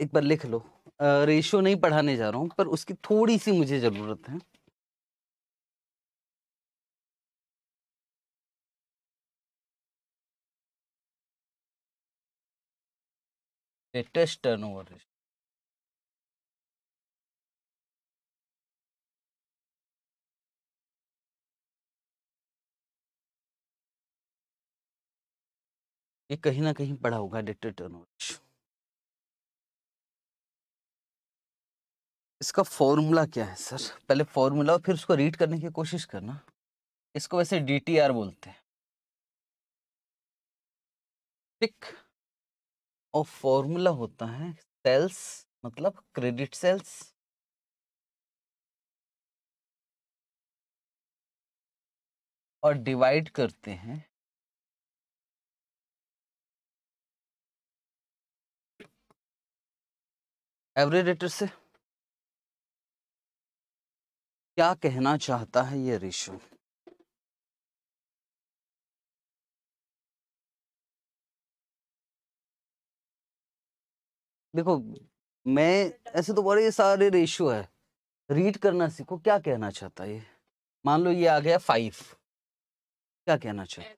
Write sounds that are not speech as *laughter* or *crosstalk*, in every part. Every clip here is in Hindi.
एक बार लिख लो रेशियो नहीं पढ़ाने जा रहा हूं पर उसकी थोड़ी सी मुझे ज़रूरत है लेटेस्ट टर्नओवर ये कहीं ना कहीं पढ़ा होगा डेटेड टर्नओवर रेशियो इसका फॉर्मूला क्या है सर पहले फॉर्मूला फिर उसको रीड करने की कोशिश करना इसको वैसे डी बोलते हैं टिक और फॉर्मूला होता है सेल्स मतलब क्रेडिट सेल्स और डिवाइड करते हैं एवरेज रेटर से क्या कहना चाहता है ये ऋषु देखो मैं ऐसे तो बड़े सारे रेशो है रीड करना सीखो क्या कहना चाहता है मान लो ये आ गया फाइव क्या कहना चाहता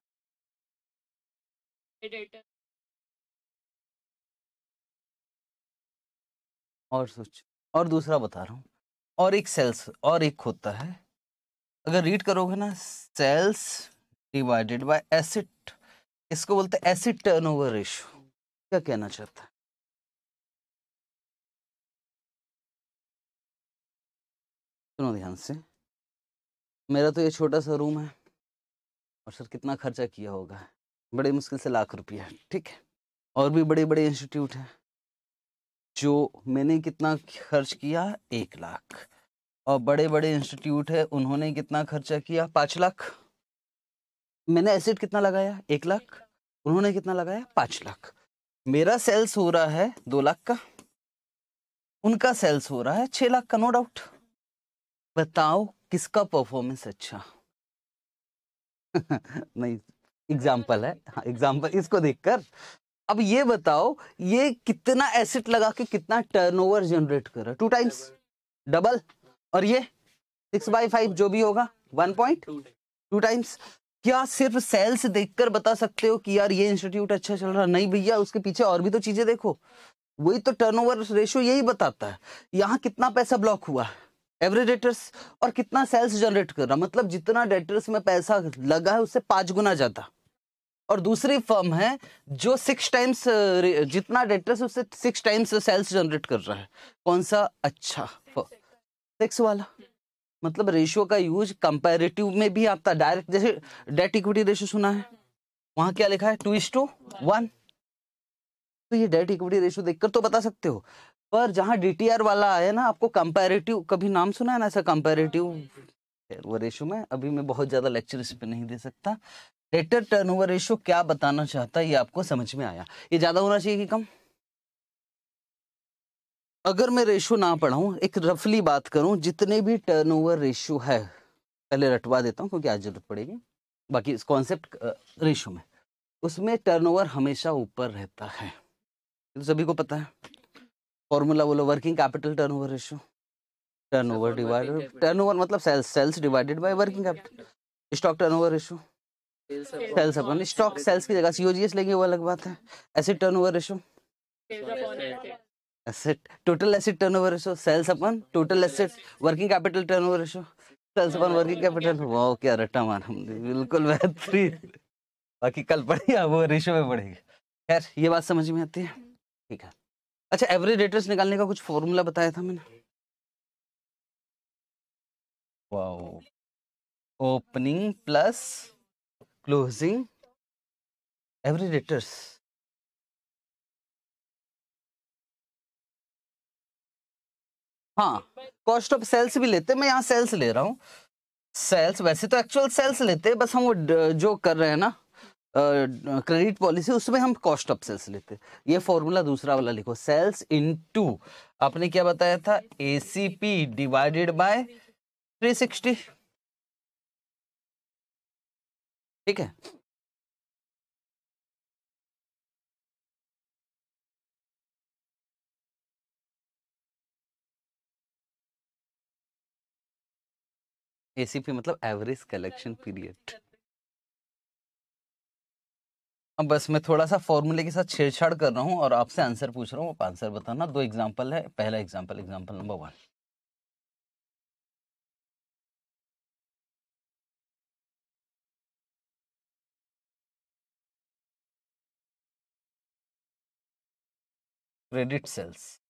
और सोच और दूसरा बता रहा हूँ और एक सेल्स और एक होता है अगर रीड करोगे ना सेल्स डिवाइडेड बाय एसिड इसको बोलते हैं एसिड टर्नओवर रेशियो क्या कहना चाहता है सुनो ध्यान से मेरा तो ये छोटा सा रूम है और सर कितना खर्चा किया होगा बड़े मुश्किल से लाख रुपया ठीक है और भी बड़े बड़े इंस्टीट्यूट हैं जो मैंने कितना खर्च किया एक लाख और बड़े बड़े इंस्टीट्यूट है उन्होंने कितना खर्चा किया पाँच लाख मैंने एसिड कितना लगाया एक लाख उन्होंने कितना लगाया पाँच लाख मेरा सेल्स हो रहा है दो लाख का उनका सेल्स हो रहा है छः लाख का नो डाउट बताओ किसका परफॉर्मेंस अच्छा *laughs* नहीं एग्जाम्पल है एग्जाम्पल हाँ, इसको देखकर अब ये बताओ ये कितना एसेट लगा के कितना टर्नओवर जनरेट कर रहा है टू टाइम्स डबल और ये सिक्स बाई फाइव जो भी होगा वन पॉइंट टू टाइम्स क्या सिर्फ सेल्स देखकर बता सकते हो कि यार ये इंस्टीट्यूट अच्छा चल रहा नहीं भैया उसके पीछे और भी तो चीजें देखो वही तो टर्नओवर रेशियो यही बताता है यहाँ कितना पैसा ब्लॉक हुआ है एवरेज डेटर्स और कितना सेल्स जनरेट कर रहा मतलब जितना डेटर्स में पैसा लगा है उससे पांच गुना ज्यादा और दूसरी फर्म है जो सिक्स टाइम्स जितना डेटर्स उससे सिक्स टाइम्स सेल्स जनरेट कर रहा है कौन सा अच्छा सिक्स वाला मतलब रेशियो का यूज कंपेरेटिव में भी आता डायरेक्ट जैसे डेट इक्विटी रेशियो सुना है वहां क्या लिखा है टू इज टू वन तो ये डेट इक्विटी रेशियो देखकर तो बता सकते हो पर जहां डीटीआर वाला आया ना आपको कंपेरेटिव कभी नाम सुना है ना ऐसा कंपेरेटिव वो रेशियो में अभी मैं बहुत ज़्यादा लेक्चर इस पर नहीं दे सकता डेटर टर्नओवर रेशियो क्या बताना चाहता है ये आपको समझ में आया ये ज्यादा होना चाहिए कि कम अगर मैं रेशो ना पढ़ाऊं एक रफली बात करूं जितने भी टर्नओवर रेशियो है पहले रटवा देता हूं क्योंकि आज जरूरत पड़ेगी बाकी इस कॉन्सेप्ट रेशो में उसमें टर्नओवर हमेशा ऊपर रहता है तो सभी को पता है फॉर्मूला बोलो working capital turnover ratio over divided over मतलब sales sales divided by working capital stock over ratio sales अपन स्टॉक सेल्स की जगह सीओजीएस लेंगे वो अलग बात है ऐसे turnover ratio asset total asset turnover ratio sales अपन total asset working capital turnover ratio sales अपन वर्किंग कैपिटल वाओ क्या रट्टा मार हम बिल्कुल बेहतरीन बाकी कल पढ़ेगा वो रेशो में पढ़ेगा खैर ये बात समझ में आती है ठीक है अच्छा एवरेज रेटर्स निकालने का कुछ फॉर्मूला बताया था मैंने wow opening plus closing aggregators हाँ कॉस्ट ऑफ सेल्स भी लेते हैं मैं यहाँ सेल्स ले रहा हूँ सेल्स वैसे तो एक्चुअल सेल्स लेते हैं बस हम वो जो कर रहे हैं ना क्रेडिट पॉलिसी उसमें हम कॉस्ट ऑफ सेल्स लेते हैं ये फॉर्मूला दूसरा वाला लिखो सेल्स इनटू आपने क्या बताया था एसीपी डिवाइडेड बाय 360 ठीक है एसीपी मतलब एवरेज कलेक्शन पीरियड अब बस मैं थोड़ा सा फॉर्मूले के साथ छेड़छाड़ कर रहा हूं और आपसे आंसर पूछ रहा हूं आप आंसर बताना दो एग्जाम्पल है पहला example example number one credit sales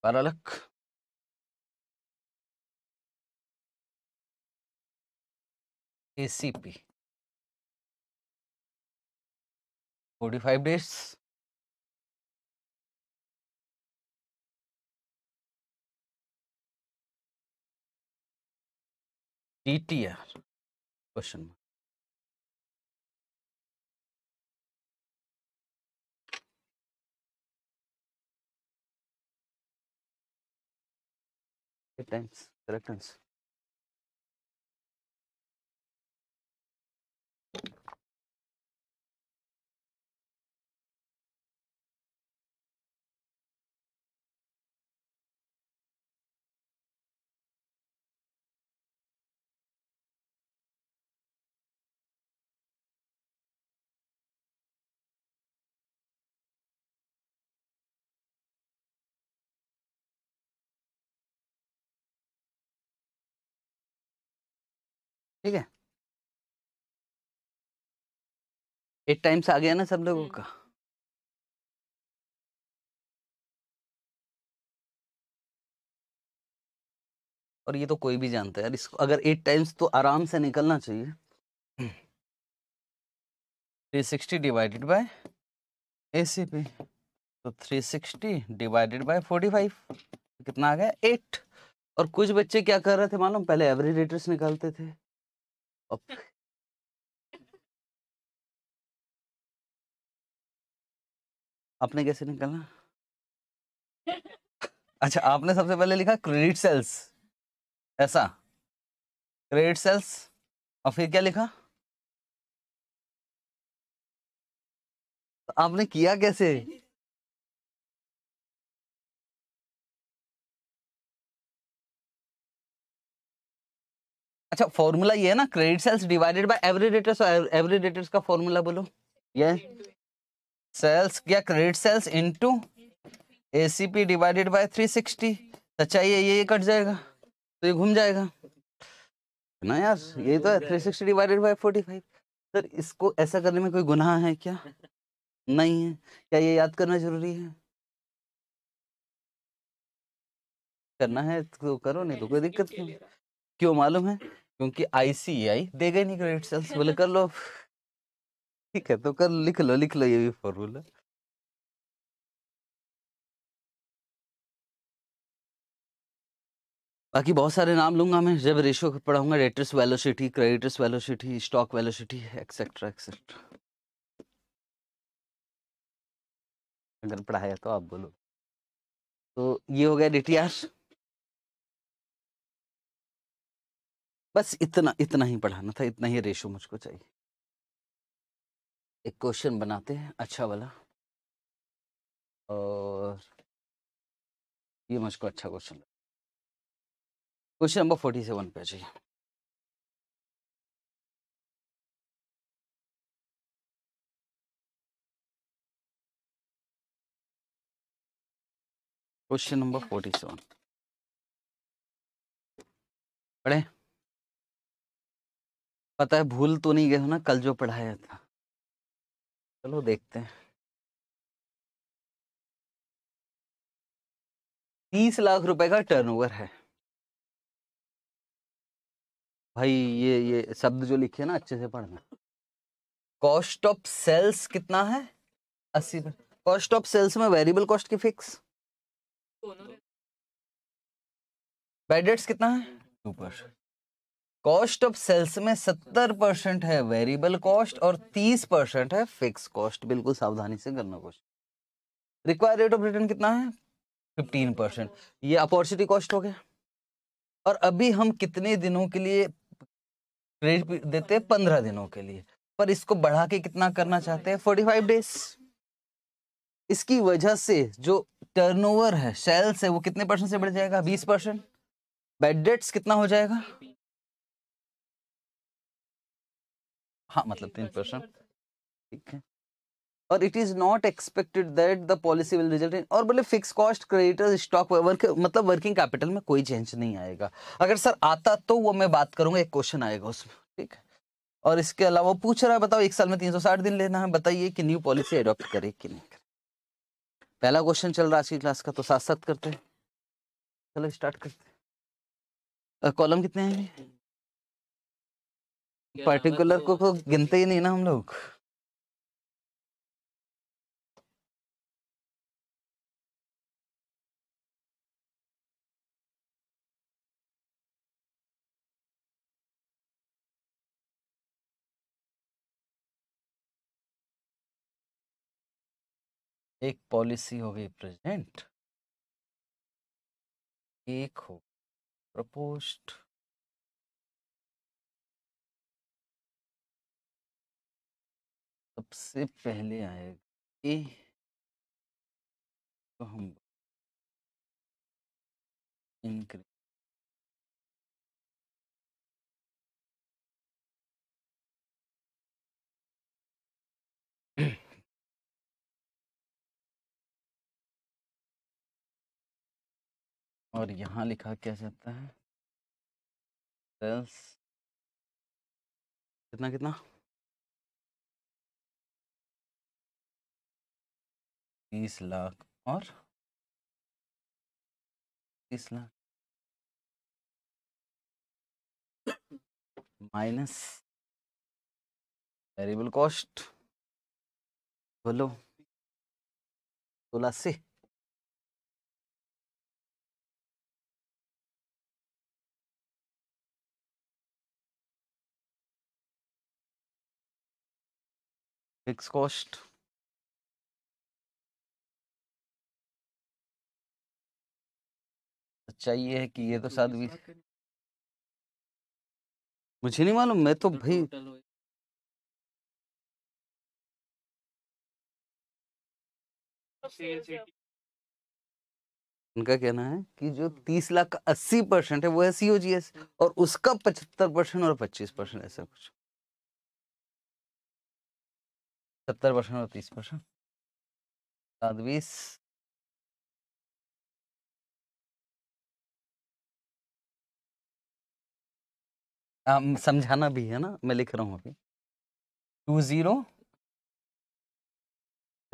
Paralak ACP 45 days TTR question mark times reluctance ठीक है एट टाइम्स आ गया ना सब लोगों का और ये तो कोई भी जानता है यार इसको अगर एट टाइम्स तो आराम से निकलना चाहिए three sixty divided by A C P तो three sixty divided by forty five तो कितना आ गया एट और कुछ बच्चे क्या कर रहे थे मालूम पहले एवरेज रेटर्स निकालते थे आपने कैसे निकलना अच्छा आपने सबसे पहले लिखा क्रेडिट सेल्स ऐसा क्रेडिट सेल्स और फिर क्या लिखा तो आपने किया कैसे अच्छा फॉर्मूला ये है ना credit sales divided by average debtors average debtors का फॉर्मूला बोलो ये सेल्स क्या credit sales into ACP divided by 360 सच्चाई है ये कट जाएगा तो ये घूम जाएगा ना यार ये तो है 360 डिवाइडेड बाय 45 सर इसको ऐसा करने में कोई गुनाह है क्या नहीं है क्या ये याद करना जरूरी है करना है तो करो नहीं तो कोई दिक्कत क्यों क्यों मालूम है क्योंकि आईसीआई गए नहीं क्रेडिट सेल्स तो बोले *laughs* कर लो ठीक है तो कर लिख लो लिख लो ये भी फॉर्मूला बाकी बहुत सारे नाम लूंगा मैं जब को पढ़ाऊंगा debtors velocity creditors velocity stock velocity etcetera etcetera अगर पढ़ाया तो आप बोलो तो ये हो गया डी बस इतना इतना ही पढ़ाना था इतना ही रेशो मुझको चाहिए एक क्वेश्चन बनाते हैं अच्छा वाला और ये मुझको अच्छा question question number forty seven पे चाहिए क्वेश्चन नंबर फोर्टी सेवन पढ़े पता है भूल तो नहीं गए हो ना कल जो पढ़ाया था चलो देखते हैं तीस लाख रुपए का टर्नओवर है भाई ये ये शब्द जो लिखे ना अच्छे से पढ़ना कॉस्ट ऑफ सेल्स कितना है अस्सी कॉस्ट ऑफ सेल्स में वेरिएबल कॉस्ट की फिक्स बैडेट्स कितना है two percent cost of sales में सत्तर परसेंट है वेरिएबल कॉस्ट और तीस परसेंट है फिक्स कॉस्ट बिल्कुल सावधानी से करना question require rate of return कितना है फिफ्टीन परसेंट ये अपॉर्चुनिटी कॉस्ट हो गया और अभी हम कितने दिनों के लिए क्रेडिट देते हैं पंद्रह दिनों के लिए पर इसको बढ़ा के कितना करना चाहते हैं फोर्टी फाइव डेज इसकी वजह से जो टर्नओवर है सेल्स है वो कितने परसेंट से बढ़ जाएगा बीस परसेंट बेड डेट्स कितना हो जाएगा हाँ मतलब तीन परसेंट ठीक है और it is not expected that the policy will result in और बोले fix cost creditors stock work मतलब वर्किंग कैपिटल मतलब में कोई चेंज नहीं आएगा अगर सर आता तो वो मैं बात करूंगा एक क्वेश्चन आएगा उसमें ठीक है और इसके अलावा पूछ रहा है बताओ एक साल में तीन दिन लेना है बताइए कि न्यू पॉलिसी अडॉप्ट करे कि नहीं करे पहला क्वेश्चन चल रहा है आज क्लास का तो साथ साथ करते हैं चलो स्टार्ट करते हैं कॉलम कितने आएंगे पर्टिकुलर तो को, को तो गिनते ही नहीं ना हम लोग एक पॉलिसी हो गई प्रेजेंट एक हो प्रपोस्ट सबसे पहले आएगा ए तो हम इंक्रीज और यहाँ लिखा क्या जाता है सेल्स कितना कितना तीस लाख और तीस लाख माइनस वेरिएबल कॉस्ट बोलो सोलह से फिक्स कॉस्ट चाहिए है कि ये तो, तो सादगी मुझे नहीं मालूम मैं तो भाई तो तो उनका कहना है कि जो हम्म। तीस लाख का अस्सी परसेंट है वो है सीओजीएस हम्म। और उसका पचहत्तर परसेंट और पच्चीस परसेंट ऐसा हम्म। कुछ सत्तर परसेंट और तीस परसेंट सात बीस समझाना भी है ना मैं लिख रहा हूँ अभी टू जीरो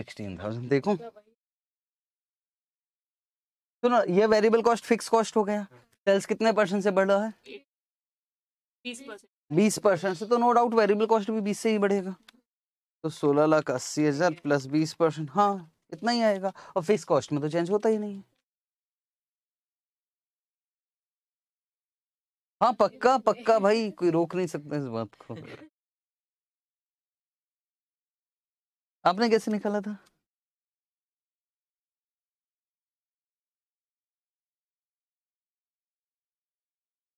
देखो सुनो अच्छा तो ये वेरिएबल कॉस्ट फिक्स कॉस्ट हो गया सेल्स हाँ। कितने परसेंट से बढ़ रहा है बीस परसेंट से तो नो डाउट वेरिएबल कॉस्ट भी बीस से ही बढ़ेगा तो सोलह लाख अस्सी हजार प्लस बीस परसेंट हाँ इतना ही आएगा और फिक्स कॉस्ट में तो चेंज होता ही नहीं है हाँ पक्का पक्का भाई कोई रोक नहीं सकता इस बात को आपने कैसे निकाला था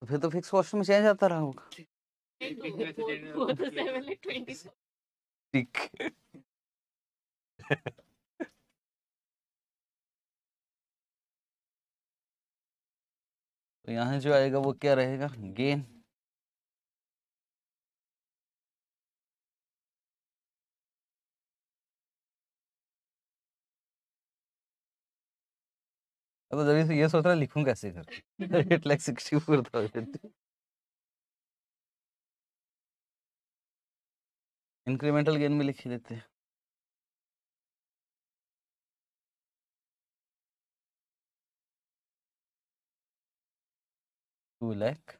तो फिर तो फिक्स वॉशरूम में चेंज आता रहा होगा तो ठीक तो यहाँ जो आएगा वो क्या रहेगा गेन अब जब से ये सोच रहा लिखूं कैसे कर eight lakh sixty four thousand incremental gain में लिख लेते हैं टू लैख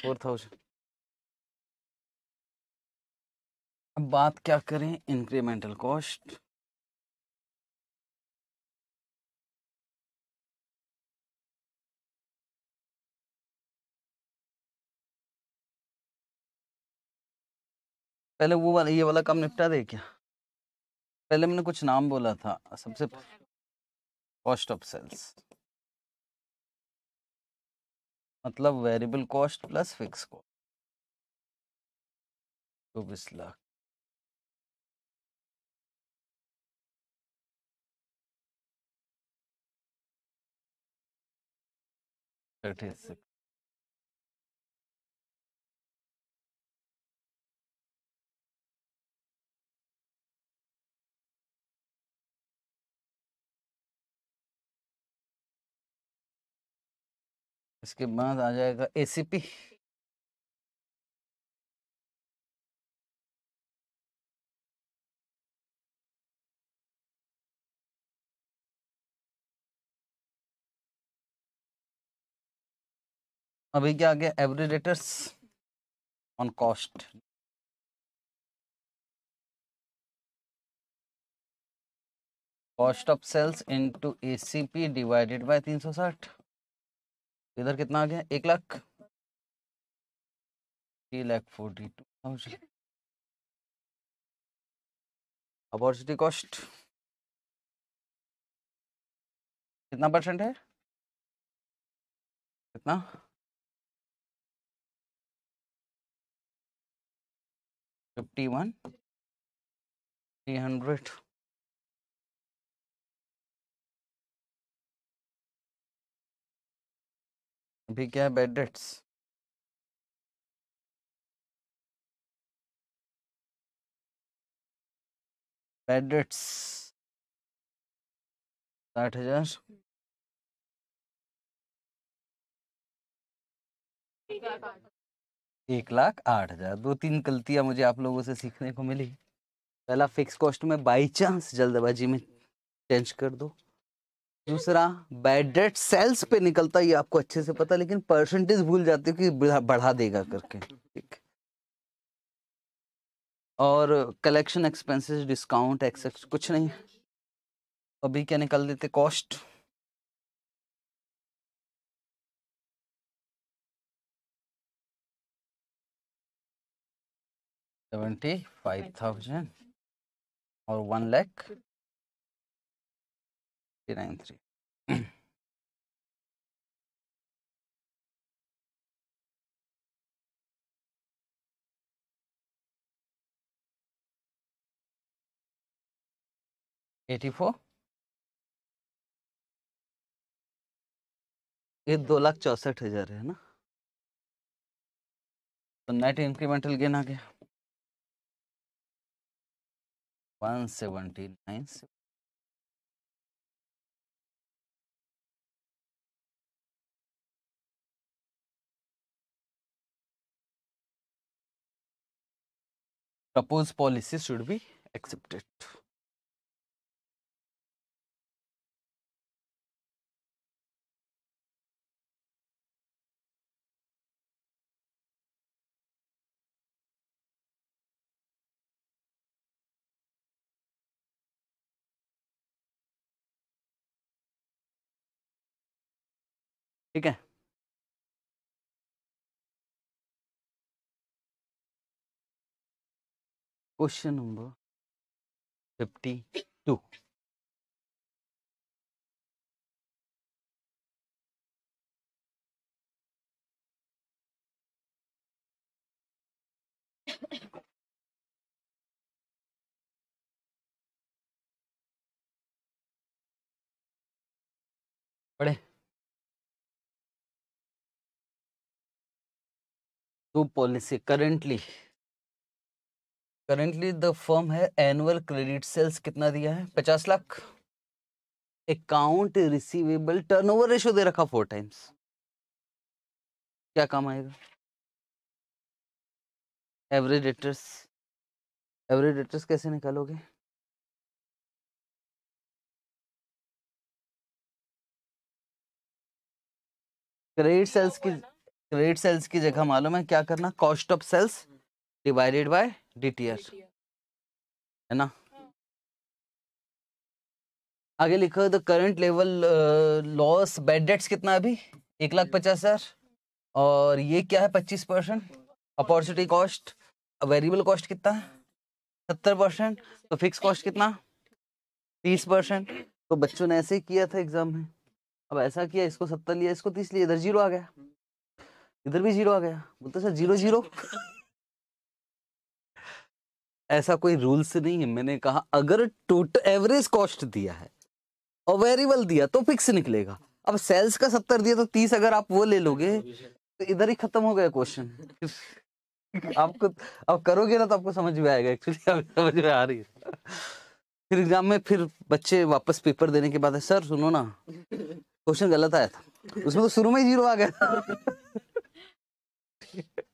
फोर थाउजेंड अब बात क्या करें इंक्रीमेंटल कॉस्ट पहले वो वाला ये वाला काम निपटा दे क्या पहले मैंने कुछ नाम बोला था सबसे कॉस्ट ऑफ सेल्स मतलब variable cost plus fix cost चौबीस लाख थर्टी सिक्स इसके बाद आ जाएगा एसीपी अभी क्या आ गया average debtors on cost cost of sales into ACP divided by तीन सौ साठ इधर कितना आ गया एक lakh three lakh forty two thousand opportunity cost कितना परसेंट है कितना फिफ्टी वन थ्री हंड्रेड भी क्या बेड डेट्स बेड डेट्स साठ हजार एक लाख आठ हजार दो तीन गलतियां मुझे आप लोगों से सीखने को मिली पहला फिक्स कॉस्ट में बाई चांस जल्दबाजी में चेंज कर दो दूसरा बैड सेल्स पे निकलता है ये आपको अच्छे से पता लेकिन परसेंटेज भूल जाते हो कि बढ़ा देगा करके ठीक और कलेक्शन एक्सपेंसेस डिस्काउंट एक्सेप्ट कुछ नहीं अभी क्या निकल देते कॉस्ट सेवेंटी फाइव थाउजेंड और one lakh nine three eighty four ये दो लाख चौसठ हजार है ना तो नेट इंक्रीमेंटल गेन आ गया one seventy nine seven proposed policy should be accepted. ठीक है क्वेश्चन नंबर फिफ्टी टू पढ़े दो policy currently currently the firm है एनुअल क्रेडिट सेल्स कितना दिया है पचास lakh account receivable turnover ratio दे रखा फोर टाइम्स क्या काम आएगा एवरेज डेटर्स एवरेज डेटर्स कैसे निकालोगे क्रेडिट सेल्स की क्रेडिट सेल्स की जगह मालूम है क्या करना cost of sales divided by D T S है ना हाँ। आगे लिखो the current level loss bad debts कितना अभी एक लाख हम्म। पचास हजार और ये क्या है पच्चीस परसेंट हाँ। अपॉर्चुनिटी कॉस्ट वेरिएबल कॉस्ट कितना है सत्तर परसेंट तो फिक्स कॉस्ट कितना तीस परसेंट तो बच्चों ने ऐसे ही किया था एग्जाम में अब ऐसा किया इसको सत्तर लिया इसको तीस लिया इधर जीरो आ गया इधर भी जीरो आ गया बोलते सर जीरो जीरो *laughs* *laughs* ऐसा कोई रूल्स नहीं है मैंने कहा अगर टोटल एवरेज कॉस्ट दिया है और वेरिएबल दिया तो फिक्स निकलेगा अब सेल्स का सत्तर दिया तो तीस अगर आप वो ले लोगे तो इधर ही खत्म हो गया क्वेश्चन *laughs* आपको आप करोगे ना तो आपको समझ में आएगा एक्चुअली *laughs* समझ में आ रही है फिर एग्जाम में फिर बच्चे वापस पेपर देने के बाद है सर सुनो ना क्वेश्चन गलत आया था उसमें तो शुरू में ही जीरो आ गया था *laughs*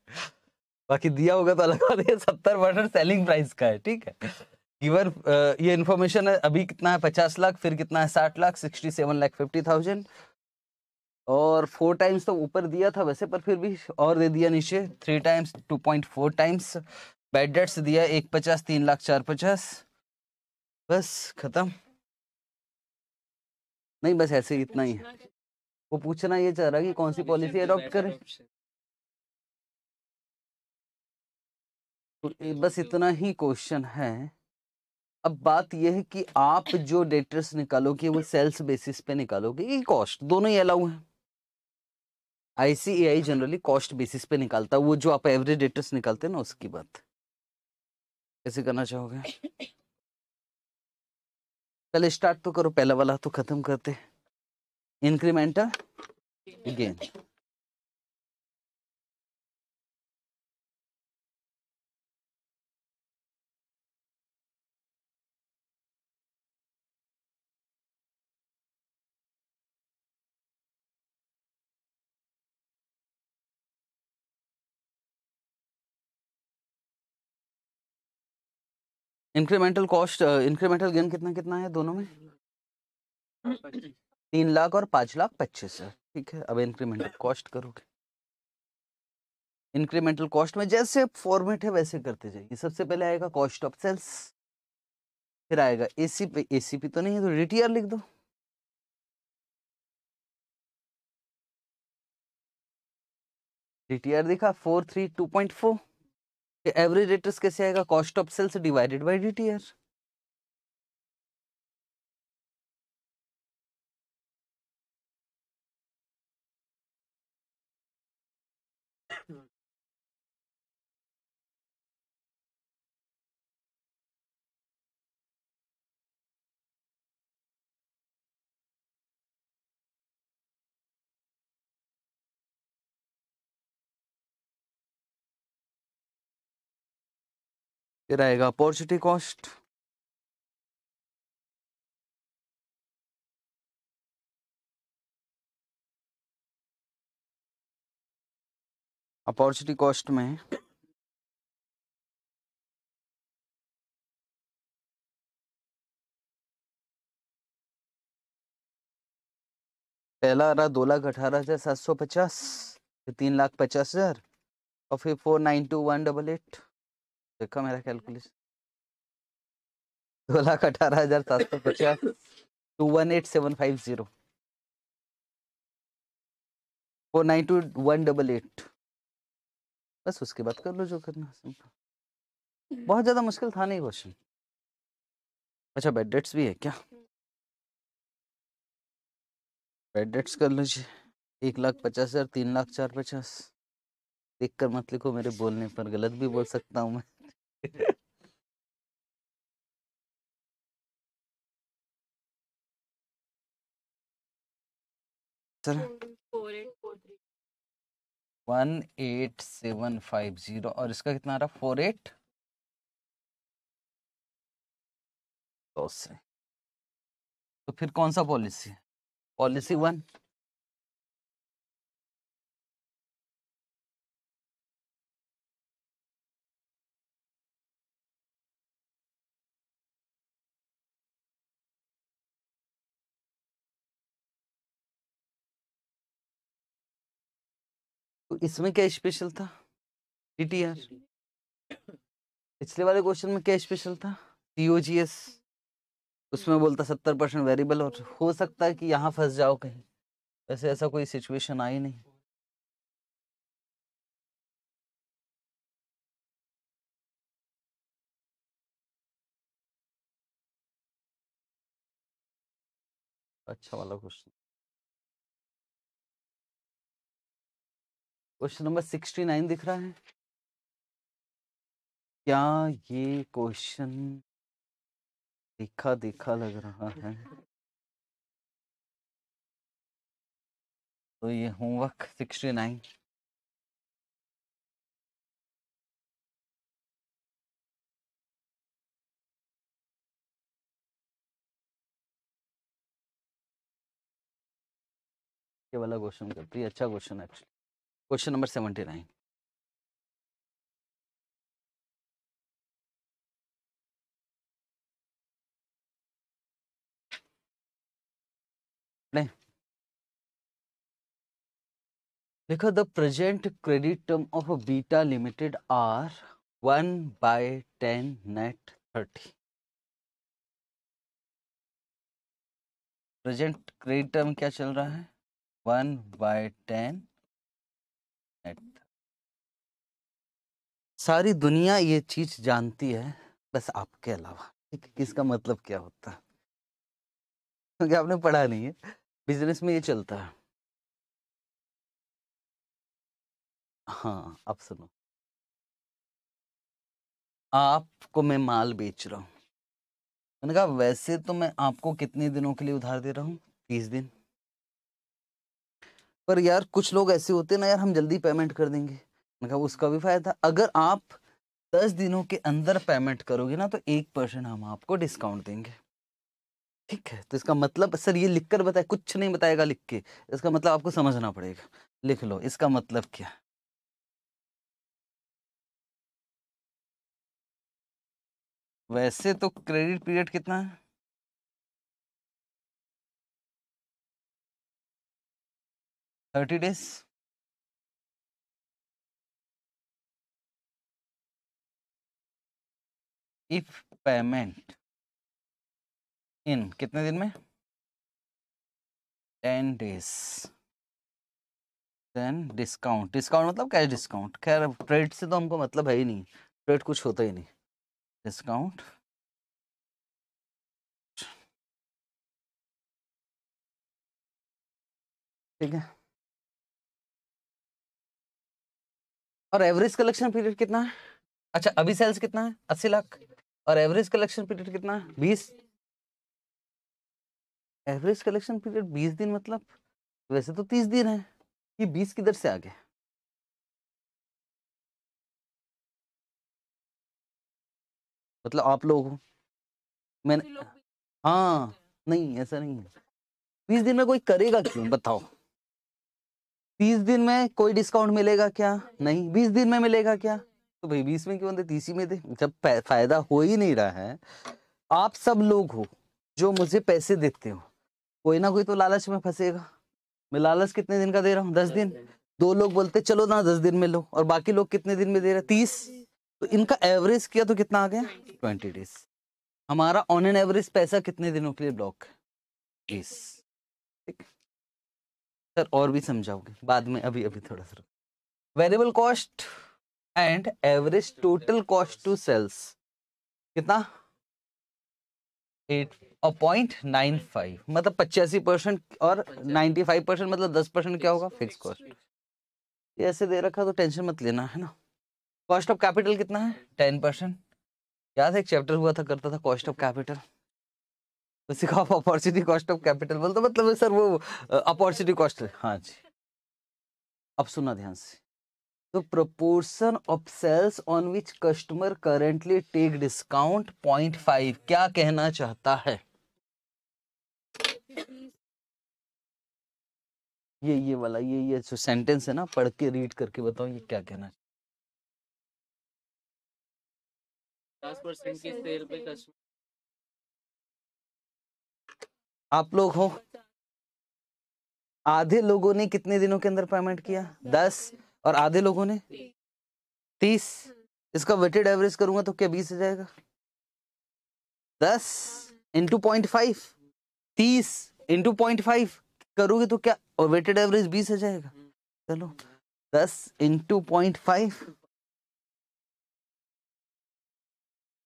बाकी दिया होगा तो अलग बात है सत्तर परसेंट सेलिंग प्राइस का है ठीक है गिवर uh, ये इन्फॉर्मेशन है अभी कितना है पचास लाख फिर कितना है साठ lakh sixty seven lakh fifty thousand और फोर टाइम्स तो ऊपर दिया था वैसे पर फिर भी और दे दिया नीचे three times two point four times bad debts दिया एक पचास तीन लाख चार पचास बस खत्म नहीं बस ऐसे इतना ही है वो पूछना ये चाह रहा कि कौन सी पॉलिसी अडॉप्ट करें तो बस इतना ही क्वेश्चन है अब बात यह है कि आप जो डेटर्स निकालोगे वो सेल्स बेसिस पे निकालोगे ये कॉस्ट दोनों ही अलाउ है आईसीएआई जनरली कॉस्ट बेसिस पे निकालता है वो जो आप एवरेज डेटर्स निकालते हैं ना उसकी बात कैसे करना चाहोगे पहले स्टार्ट तो करो पहला वाला तो खत्म करते incremental gain incremental cost incremental gain कितना कितना है दोनों में तीन लाख और पाँच लाख पच्चीस है ठीक है अब इंक्रीमेंटल कॉस्ट करोगे इंक्रीमेंटल कॉस्ट में जैसे फॉर्मेट है वैसे करते जाइए सबसे पहले आएगा कॉस्ट ऑफ सेल्स फिर आएगा एसीपी एसीपी तो नहीं है तो डीटीआर लिख दो डीटीआर दिखा four three two point four average debtors कैसे आएगा cost of sales divided by D T R फिर रहेगा अपॉर्चुनिटी कॉस्ट अपॉर्चुनिटी कॉस्ट में पहला आ रहा दो लाख अठारह हजार सात सौ पचास तीन लाख पचास हजार और फिर four nine two one double eight देखो मेरा कैलकुलेशन दो लाख अठारह हजार सात सौ पचास two one eight seven five zero four nine two one double eight बस उसके बाद कर लो जो करना सिंपल बहुत ज़्यादा मुश्किल था नहीं क्वेश्चन अच्छा बेड डेट्स भी है क्या बेड डेट्स कर जी एक लाख पचास हज़ार तीन लाख चार पचास देख कर मत लिखो मेरे बोलने पर गलत भी बोल सकता हूँ मैं answer one eight seven five zero और इसका कितना आ रहा फोर एट तो फिर कौन सा पॉलिसी पॉलिसी वन इसमें क्या स्पेशल था डीटीआर पिछले वाले क्वेश्चन में क्या स्पेशल था सीओजीएस उसमें बोलता सत्तर परसेंट वेरिएबल और हो सकता है कि यहाँ फंस जाओ कहीं वैसे ऐसा कोई सिचुएशन आई नहीं अच्छा वाला question question number sixty nine दिख रहा है क्या ये क्वेश्चन देखा देखा लग रहा है तो ये होमवर्क सिक्सटी नाइन वाला क्वेश्चन करती है अच्छा question actually question number seventy nine देखो the present credit term of Beta limited are one by ten net thirty present credit term क्या चल रहा है वन बाय टेन सारी दुनिया ये चीज जानती है बस आपके अलावा ठीक किसका मतलब क्या होता है क्योंकि आपने पढ़ा नहीं है बिजनेस में ये चलता है हाँ आप सुनो आपको मैं माल बेच रहा हूं मैंने कहा वैसे तो मैं आपको कितने दिनों के लिए उधार दे रहा हूं तीस दिन पर यार कुछ लोग ऐसे होते हैं ना यार हम जल्दी पेमेंट कर देंगे मतलब उसका भी फायदा अगर आप दस दिनों के अंदर पेमेंट करोगे ना तो एक परसेंट हम आपको डिस्काउंट देंगे ठीक है तो इसका मतलब सर ये लिख कर बताए कुछ नहीं बताएगा लिख के इसका मतलब आपको समझना पड़ेगा लिख लो इसका मतलब क्या है वैसे तो क्रेडिट पीरियड कितना है thirty days if payment in कितने दिन में ten days then discount discount मतलब कैश डिस्काउंट खैर ट्रेड से तो हमको मतलब है ही नहीं ट्रेड कुछ होता ही नहीं डिस्काउंट ठीक है और एवरेज कलेक्शन पीरियड कितना है अच्छा अभी सेल्स कितना है अस्सी लाख और एवरेज कलेक्शन पीरियड कितना है बीस एवरेज कलेक्शन पीरियड बीस दिन मतलब वैसे तो तीस दिन है ये बीस किधर से आ गया मतलब आप लोग मैंने हाँ नहीं ऐसा नहीं है बीस दिन में कोई करेगा क्यों बताओ बीस दिन में कोई डिस्काउंट मिलेगा क्या नहीं बीस दिन में मिलेगा क्या तो भाई बीस में क्यों थे तीसी में दे जब फायदा हो ही नहीं रहा है आप सब लोग हो जो मुझे पैसे देते हो कोई ना कोई तो लालच में फंसेगा मैं लालच कितने दिन का दे रहा हूँ दस दिन दो लोग बोलते चलो ना दस दिन में लो और बाकी लोग कितने दिन में दे रहे तीस तो इनका एवरेज किया तो कितना आ गया ट्वेंटी डेज हमारा ऑन एन एवरेज पैसा कितने दिनों के लिए ब्लॉक है ठीक सर और भी समझाओगे बाद में अभी अभी थोड़ा सा variable cost and average total cost to sales कितना एट पॉइंट नाइन फाइव मतलब पचासी परसेंट और नाइन्टी फाइव परसेंट मतलब दस परसेंट क्या होगा फिक्स कॉस्ट ये ऐसे दे रखा तो टेंशन मत लेना है ना कॉस्ट ऑफ कैपिटल कितना है टेन परसेंट याद है एक चैप्टर हुआ था करता था कॉस्ट ऑफ कैपिटल उसी का अपॉर्चुनिटी कॉस्ट ऑफ कैपिटल बोलते मतलब सर वो अपॉर्चुनिटी कॉस्ट हाँ जी अब सुना ध्यान से proportion of sales on which customer currently take discount point five क्या कहना चाहता है ये ये वाला ये ये जो सेंटेंस है ना पढ़ के रीड करके बताओ ये क्या कहना चाहिए आप लोग हो आधे लोगों ने कितने दिनों के अंदर पेमेंट किया दस और आधे लोगों ने तीस हम्म। इसका वेटेड एवरेज करूंगा तो क्या बीस हो जाएगा दस इंटू पॉइंट फाइव तीस इंटू पॉइंट फाइव करोगे तो क्या और वेटेड एवरेज बीस हो जाएगा हम्म। चलो दस इंटू पॉइंट फाइव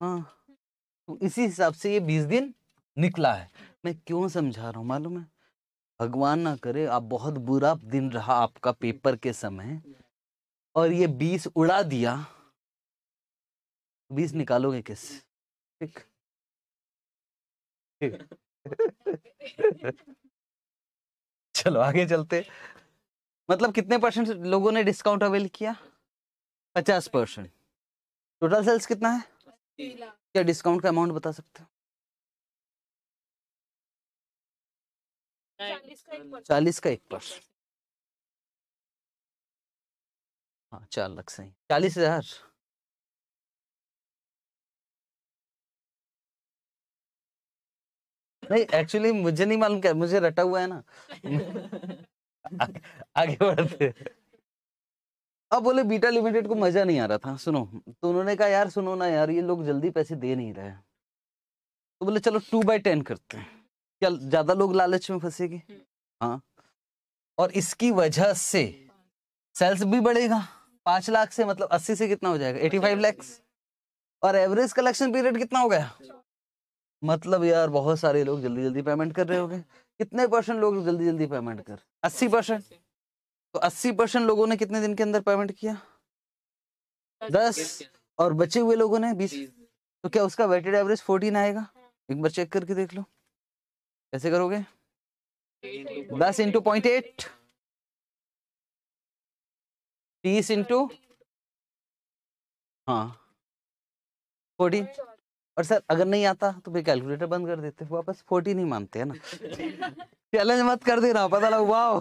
हाँ तो इसी हिसाब से ये बीस दिन निकला है मैं क्यों समझा रहा हूँ मालूम है भगवान ना करे आप बहुत बुरा दिन रहा आपका पेपर के समय और ये बीस उड़ा दिया बीस निकालोगे किस ठीक चलो आगे चलते मतलब कितने परसेंट लोगों ने डिस्काउंट अवेल किया पचास परसेंट टोटल सेल्स कितना है क्या डिस्काउंट का अमाउंट बता सकते हो चालीस का एक परसेंट हाँ चार लाख सही चालीस हजार नहीं एक्चुअली मुझे नहीं मालूम क्या मुझे रटा हुआ है ना आ, *laughs* *laughs* आगे बढ़ते अब बोले बीटा लिमिटेड को मजा नहीं आ रहा था सुनो तो उन्होंने कहा यार सुनो ना यार ये लोग जल्दी पैसे दे नहीं रहे तो बोले चलो टू बाई टेन करते हैं क्या ज्यादा लोग लालच में फंसेगी हम्म। हाँ और इसकी वजह से सेल्स भी बढ़ेगा पांच लाख से मतलब अस्सी से कितना हो जाएगा एटी फाइव लैक्स और एवरेज कलेक्शन पीरियड कितना हो गया मतलब यार बहुत सारे लोग जल्दी जल्दी पेमेंट कर रहे हो कितने परसेंट लोग जल्दी जल्दी पेमेंट कर अस्सी परसेंट तो अस्सी परसेंट लोगों ने कितने दिन के अंदर पेमेंट किया दस और बचे हुए लोगों ने बीस तो क्या उसका वेटेड एवरेज फोर्टीन आएगा एक बार चेक करके देख लो कैसे करोगे दस इंटू पॉइंट एट तीस इंटू हाँ फोर्टीन और सर अगर नहीं आता तो फिर कैलकुलेटर बंद कर देते वापस फोर्टीन ही मानते हैं ना चैलेंज मत कर देना पता लग वाह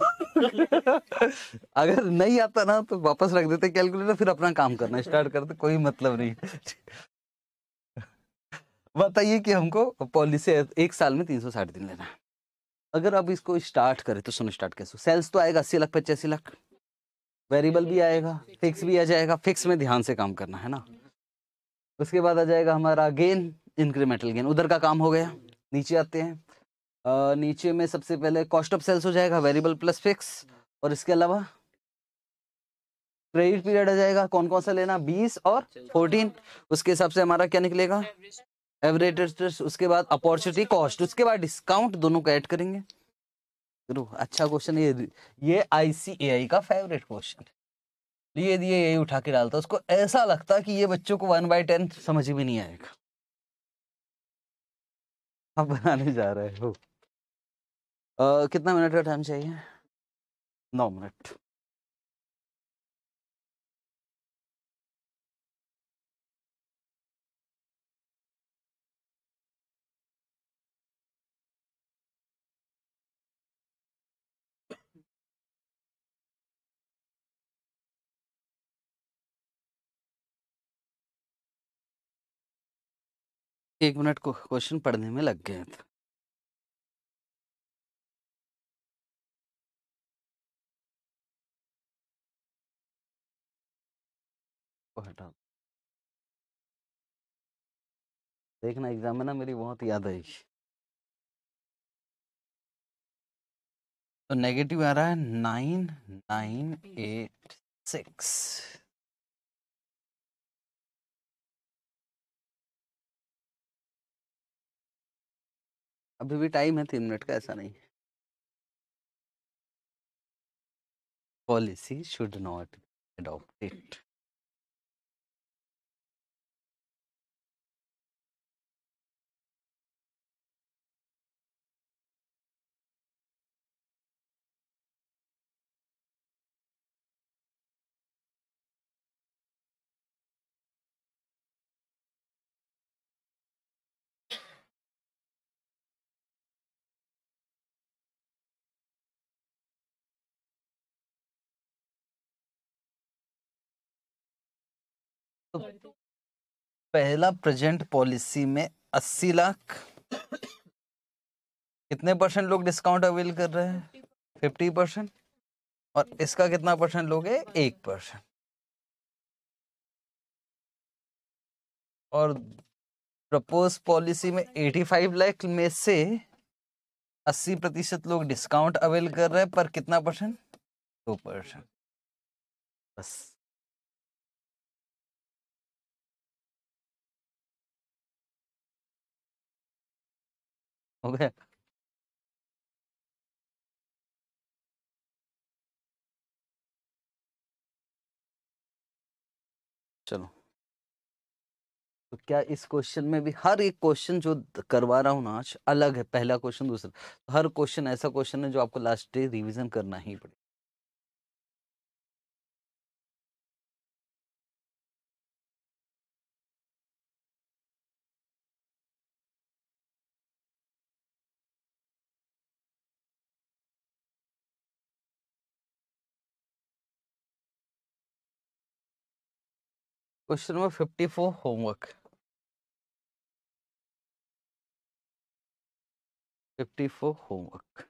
अगर नहीं आता ना तो वापस रख देते कैलकुलेटर फिर अपना काम करना स्टार्ट करते कोई मतलब नहीं बताइए कि हमको पॉलिसी एक साल में तीन सौ साठ दिन लेना है अगर आप इसको स्टार्ट करें तो सुनो स्टार्ट कैसे सेल्स तो आएगा अस्सी लाख पचासी लाख वेरिएबल भी आएगा फिक्स भी आ जाएगा फिक्स में ध्यान से काम करना है ना उसके बाद आ जाएगा हमारा गेन इंक्रीमेंटल गेन उधर का काम हो गया नीचे आते हैं आ, नीचे में सबसे पहले कॉस्ट ऑफ सेल्स हो जाएगा वेरिएबल प्लस फिक्स और इसके अलावा क्रेडिट पीरियड आ जाएगा कौन कौन सा लेना बीस और फोर्टीन उसके हिसाब से हमारा क्या निकलेगा एवरेज उसके बाद अपॉर्चुनिटी कॉस्ट उसके बाद डिस्काउंट दोनों को ऐड करेंगे गुरु अच्छा क्वेश्चन ये ये आईसीएआई का फेवरेट क्वेश्चन ये दिए यही उठा के डालता उसको ऐसा लगता कि ये बच्चों को वन बाई टेन समझ ही भी नहीं आएगा आप बनाने जा रहे हो कितना मिनट का टाइम चाहिए नौ मिनट एक मिनट को क्वेश्चन पढ़ने में लग गया था हटा देखना एग्जाम में ना मेरी बहुत याद आएगी तो नेगेटिव आ रहा है नाइन नाइन एट सिक्स अभी भी टाइम है तीन मिनट का ऐसा नहीं है पॉलिसी शुड नॉट इट पहला प्रेजेंट पॉलिसी में अस्सी लाख कितने परसेंट लोग डिस्काउंट अवेल कर रहे हैं फिफ्टी परसेंट और इसका कितना परसेंट लोग है एक परसेंट और प्रपोज पॉलिसी में 85 लाख में से 80 प्रतिशत लोग डिस्काउंट अवेल कर रहे हैं पर कितना परसेंट दो परसेंट बस हो गया चलो तो क्या इस क्वेश्चन में भी हर एक क्वेश्चन जो करवा रहा हूँ ना आज अलग है पहला क्वेश्चन दूसरा हर क्वेश्चन ऐसा क्वेश्चन है जो आपको लास्ट डे रिवीजन करना ही पड़ेगा Question number 54 homework. 54 homework.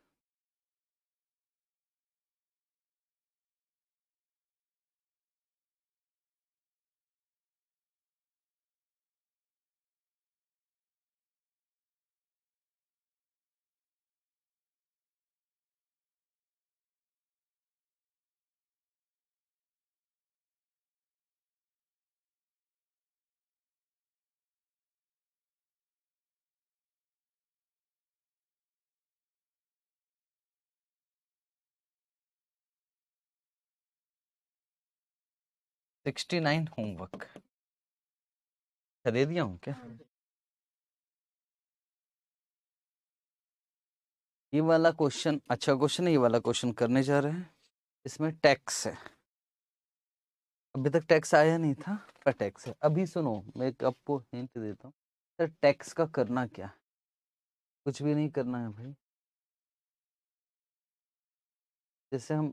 Sixty nine homework अच्छा दे दिया हूँ क्या हाँ ये वाला क्वेश्चन अच्छा क्वेश्चन है ये वाला क्वेश्चन करने जा रहे हैं इसमें टैक्स है अभी तक टैक्स आया नहीं था पर टैक्स है अभी सुनो मैं एक आपको हिंट देता हूँ सर टैक्स का करना क्या कुछ भी नहीं करना है भाई जैसे हम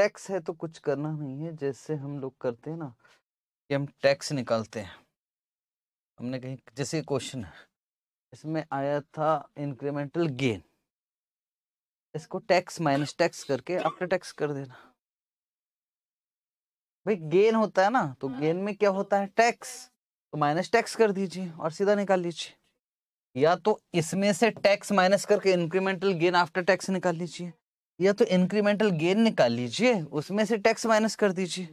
टैक्स है तो कुछ करना नहीं है जैसे हम लोग करते हैं ना कि हम टैक्स निकालते हैं हमने कहीं जैसे क्वेश्चन है इसमें आया था इंक्रीमेंटल गेन इसको टैक्स माइनस टैक्स करके आफ्टर टैक्स कर देना भाई गेन होता है ना तो गेन हाँ। में क्या होता है टैक्स तो माइनस टैक्स कर दीजिए और सीधा निकाल लीजिए या तो इसमें से टैक्स माइनस करके इंक्रीमेंटल गेन आफ्टर टैक्स निकाल लीजिए या तो इंक्रीमेंटल गेन निकाल लीजिए उसमें से टैक्स माइनस कर दीजिए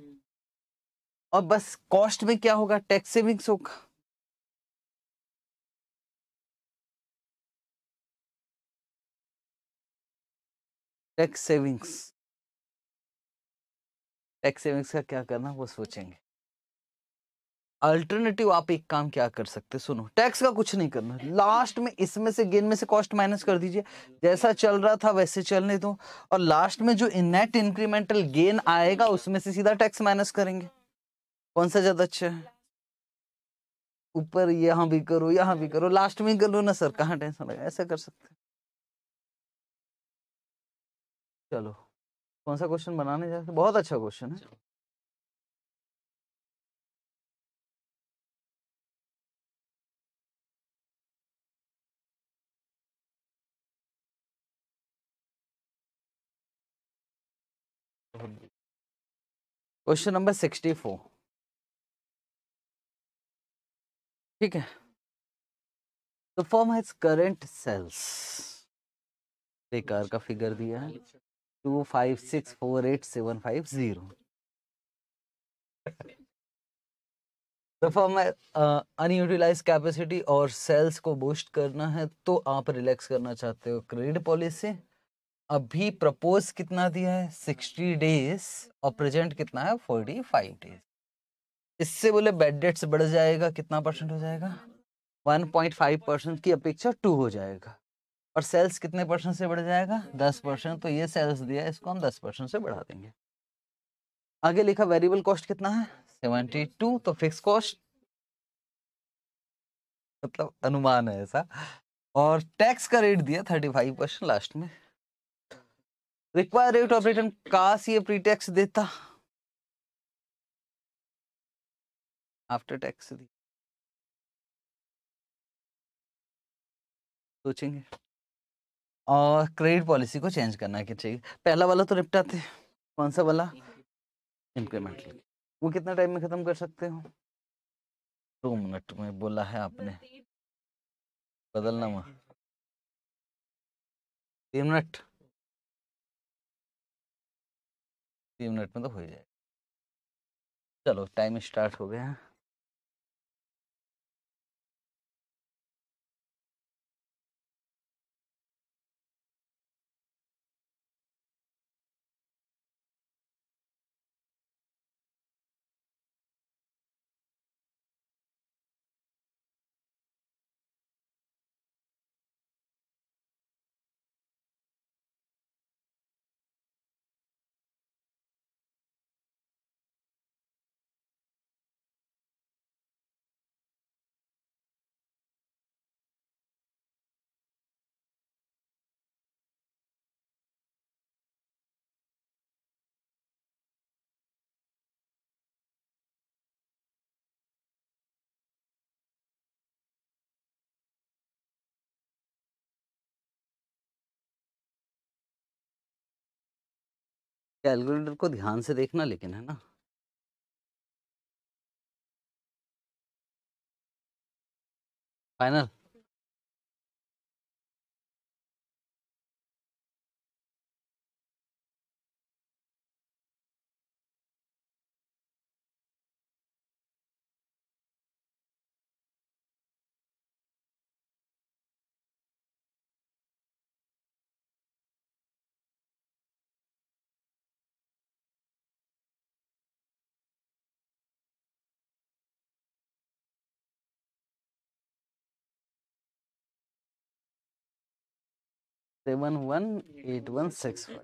और बस कॉस्ट में क्या होगा टैक्स सेविंग्स होगा टैक्स सेविंग्स टैक्स सेविंग्स का क्या करना वो सोचेंगे अल्टरनेटिव आप एक काम क्या कर सकते सुनो टैक्स का कुछ नहीं करना लास्ट में इसमें से गेन में से कॉस्ट माइनस कर दीजिए जैसा चल रहा था वैसे चलने दो और लास्ट में जो नेट इंक्रीमेंटल गेन आएगा उसमें से सीधा टैक्स माइनस करेंगे कौन सा ज्यादा अच्छा है ऊपर यहां भी करो यहां भी करो लास्ट में कर लो ना सर कहा टेंशन लगा ऐसा कर सकते चलो कौन सा क्वेश्चन बनाने जा बहुत अच्छा क्वेश्चन है क्वेश्चन नंबर सिक्सटी फोर ठीक है the firm has current sales बेकार का फिगर दिया है two five six four eight seven five zero the firm unutilised capacity और सेल्स को बूस्ट करना है तो आप रिलैक्स करना चाहते हो क्रेडिट पॉलिसी अभी प्रपोज कितना दिया है सिक्सटी डेज और प्रेजेंट कितना है फोर्टी फाइव डेज इससे बोले बेड डेट्स बढ़ जाएगा कितना परसेंट हो जाएगा वन पॉइंट फाइव परसेंट की अपेक्षा टू हो जाएगा और सेल्स कितने परसेंट से बढ़ जाएगा दस परसेंट तो ये सेल्स दिया है इसको हम दस परसेंट से बढ़ा देंगे आगे लिखा वेरिएबल कॉस्ट कितना है सेवेंटी टू तो फिक्स कॉस्ट मतलब अनुमान है ऐसा और टैक्स का रेट दिया थर्टी फाइव परसेंट लास्ट में रिक्वायर रेट ऑफ रिटर्न काश ये प्रीटेक्स देता आफ्टर टैक्स दी सोचेंगे और क्रेडिट पॉलिसी को चेंज करना क्या चाहिए पहला वाला तो निपटाते कौन सा वाला इम्प्लीमेंट वो कितना टाइम में ख़त्म कर सकते हो दो मिनट में बोला है आपने बदलना वहाँ तीन मिनट तीन मिनट में तो हो ही जाएगा चलो टाइम स्टार्ट हो गया कैलकुलेटर को ध्यान से देखना लेकिन है ना final seven one eight one six one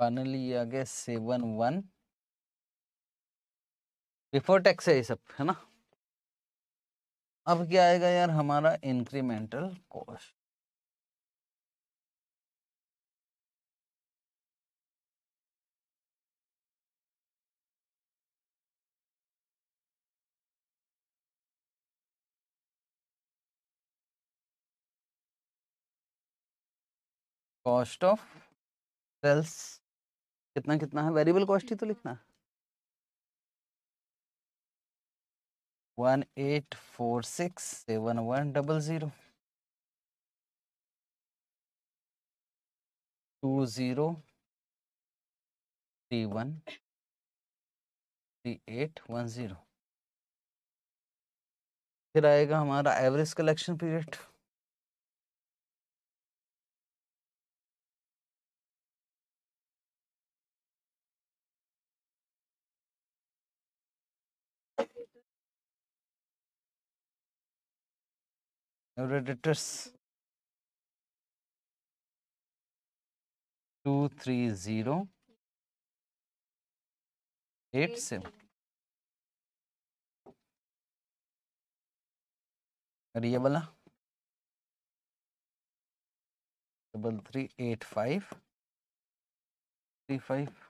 finally ये आ गया सेवन वन बिफोर टैक्स है ये सब है ना अब क्या आएगा यार हमारा incremental cost cost of sales कितना कितना है वेरिएबल कॉस्ट ही तो लिखना है one eight four six seven one double zero two zero three one three eight one zero फिर आएगा हमारा एवरेज कलेक्शन पीरियड रेडिटस two three zero eight seven और ये वाला double three eight five three five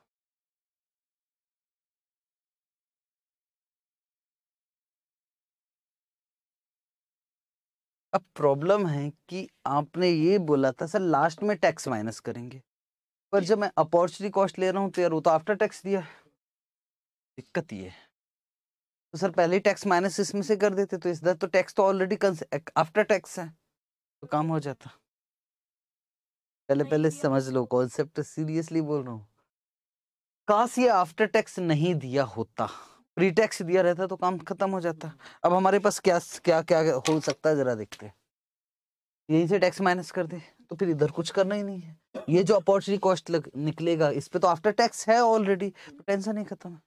अब प्रॉब्लम है कि आपने ये बोला था सर लास्ट में टैक्स माइनस करेंगे पर जब मैं अपॉर्चुनिटी कॉस्ट ले रहा हूँ तो यार वो तो आफ्टर टैक्स दिया है दिक्कत ये है तो सर पहले टैक्स माइनस इसमें से कर देते तो इस दर तो टैक्स तो ऑलरेडी आफ्टर टैक्स है तो काम हो जाता पहले पहले तो। समझ लो कॉन्सेप्ट सीरियसली बोल रहा हूँ काश ये आफ्टर टैक्स नहीं दिया होता प्रीटेक्स दिया रहता तो काम खत्म हो जाता अब हमारे पास क्या क्या क्या हो सकता है जरा देखते यहीं से टैक्स माइनस कर दे तो फिर इधर कुछ करना ही नहीं है ये जो अपॉर्चुनिटी कॉस्ट निकलेगा इस पर तो आफ्टर टैक्स है ऑलरेडी तो टेंशन ही खत्म है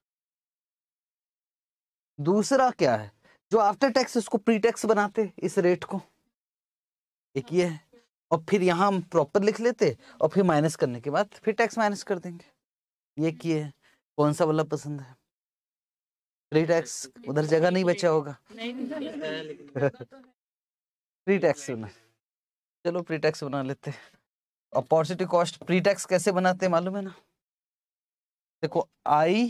दूसरा क्या है जो आफ्टर टैक्स उसको प्री टैक्स बनाते इस रेट को एक ये है और फिर यहाँ हम प्रॉपर लिख लेते और फिर माइनस करने के बाद फिर टैक्स माइनस कर देंगे ये किए कौन सा वाला पसंद है फ्री टैक्स उधर जगह नहीं बचा होगा फ्री टैक्स बना चलो प्री टैक्स बना लेते हैं अपॉर्चुनिटी कॉस्ट प्री टैक्स कैसे बनाते हैं मालूम है ना देखो आई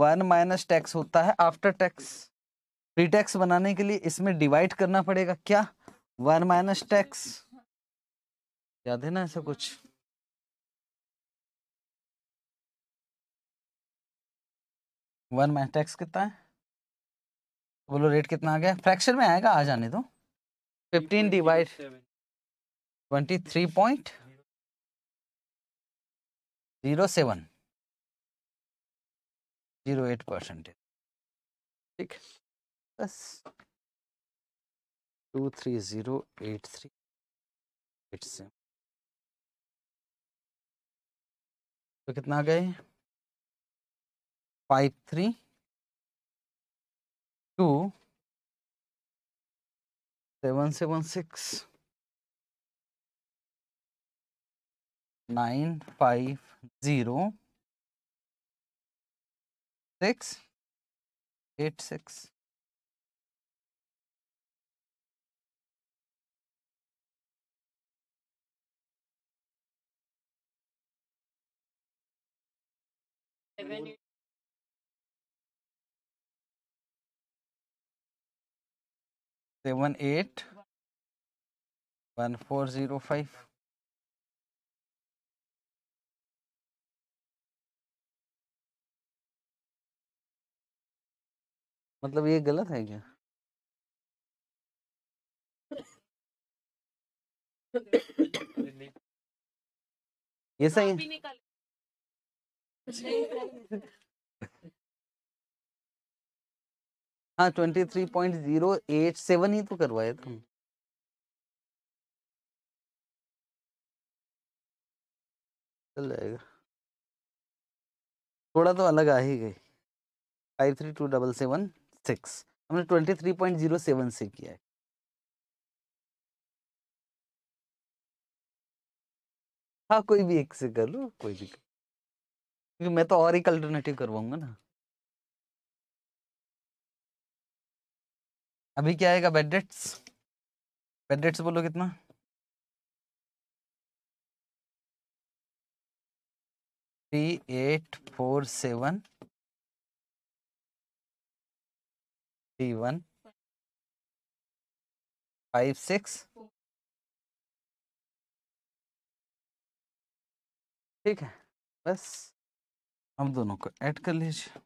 वन माइनस टैक्स होता है आफ्टर टैक्स प्री टैक्स बनाने के लिए इसमें डिवाइड करना पड़ेगा क्या वन माइनस टैक्स याद है ना ऐसा कुछ वन माइनस टैक्स कितना है तो बोलो रेट कितना आ गया फ्रैक्शन में आएगा आ जाने दो fifteen divide twenty three point zero seven zero eight percentage ठीक बस two three zero eight three eight seven तो कितना आ गए five three two seven seven six nine five zero six eight six Seven. Seven eight one four zero five मतलब ये गलत है क्या ये सही है हाँ twenty three point zero eight seven ही तो करवाए था हम्म। चल जाएगा थोड़ा तो अलग आ ही गई five three two double seven six हमने twenty three point zero seven से किया है हाँ कोई भी एक से कर लो कोई भी क्योंकि मैं तो और एक अल्टरनेटिव करवाऊंगा ना अभी क्या आएगा बेड डेट्स बेड डेट्स बोलो कितना three eight four seven three one five six ठीक है बस हम दोनों को ऐड कर लीजिए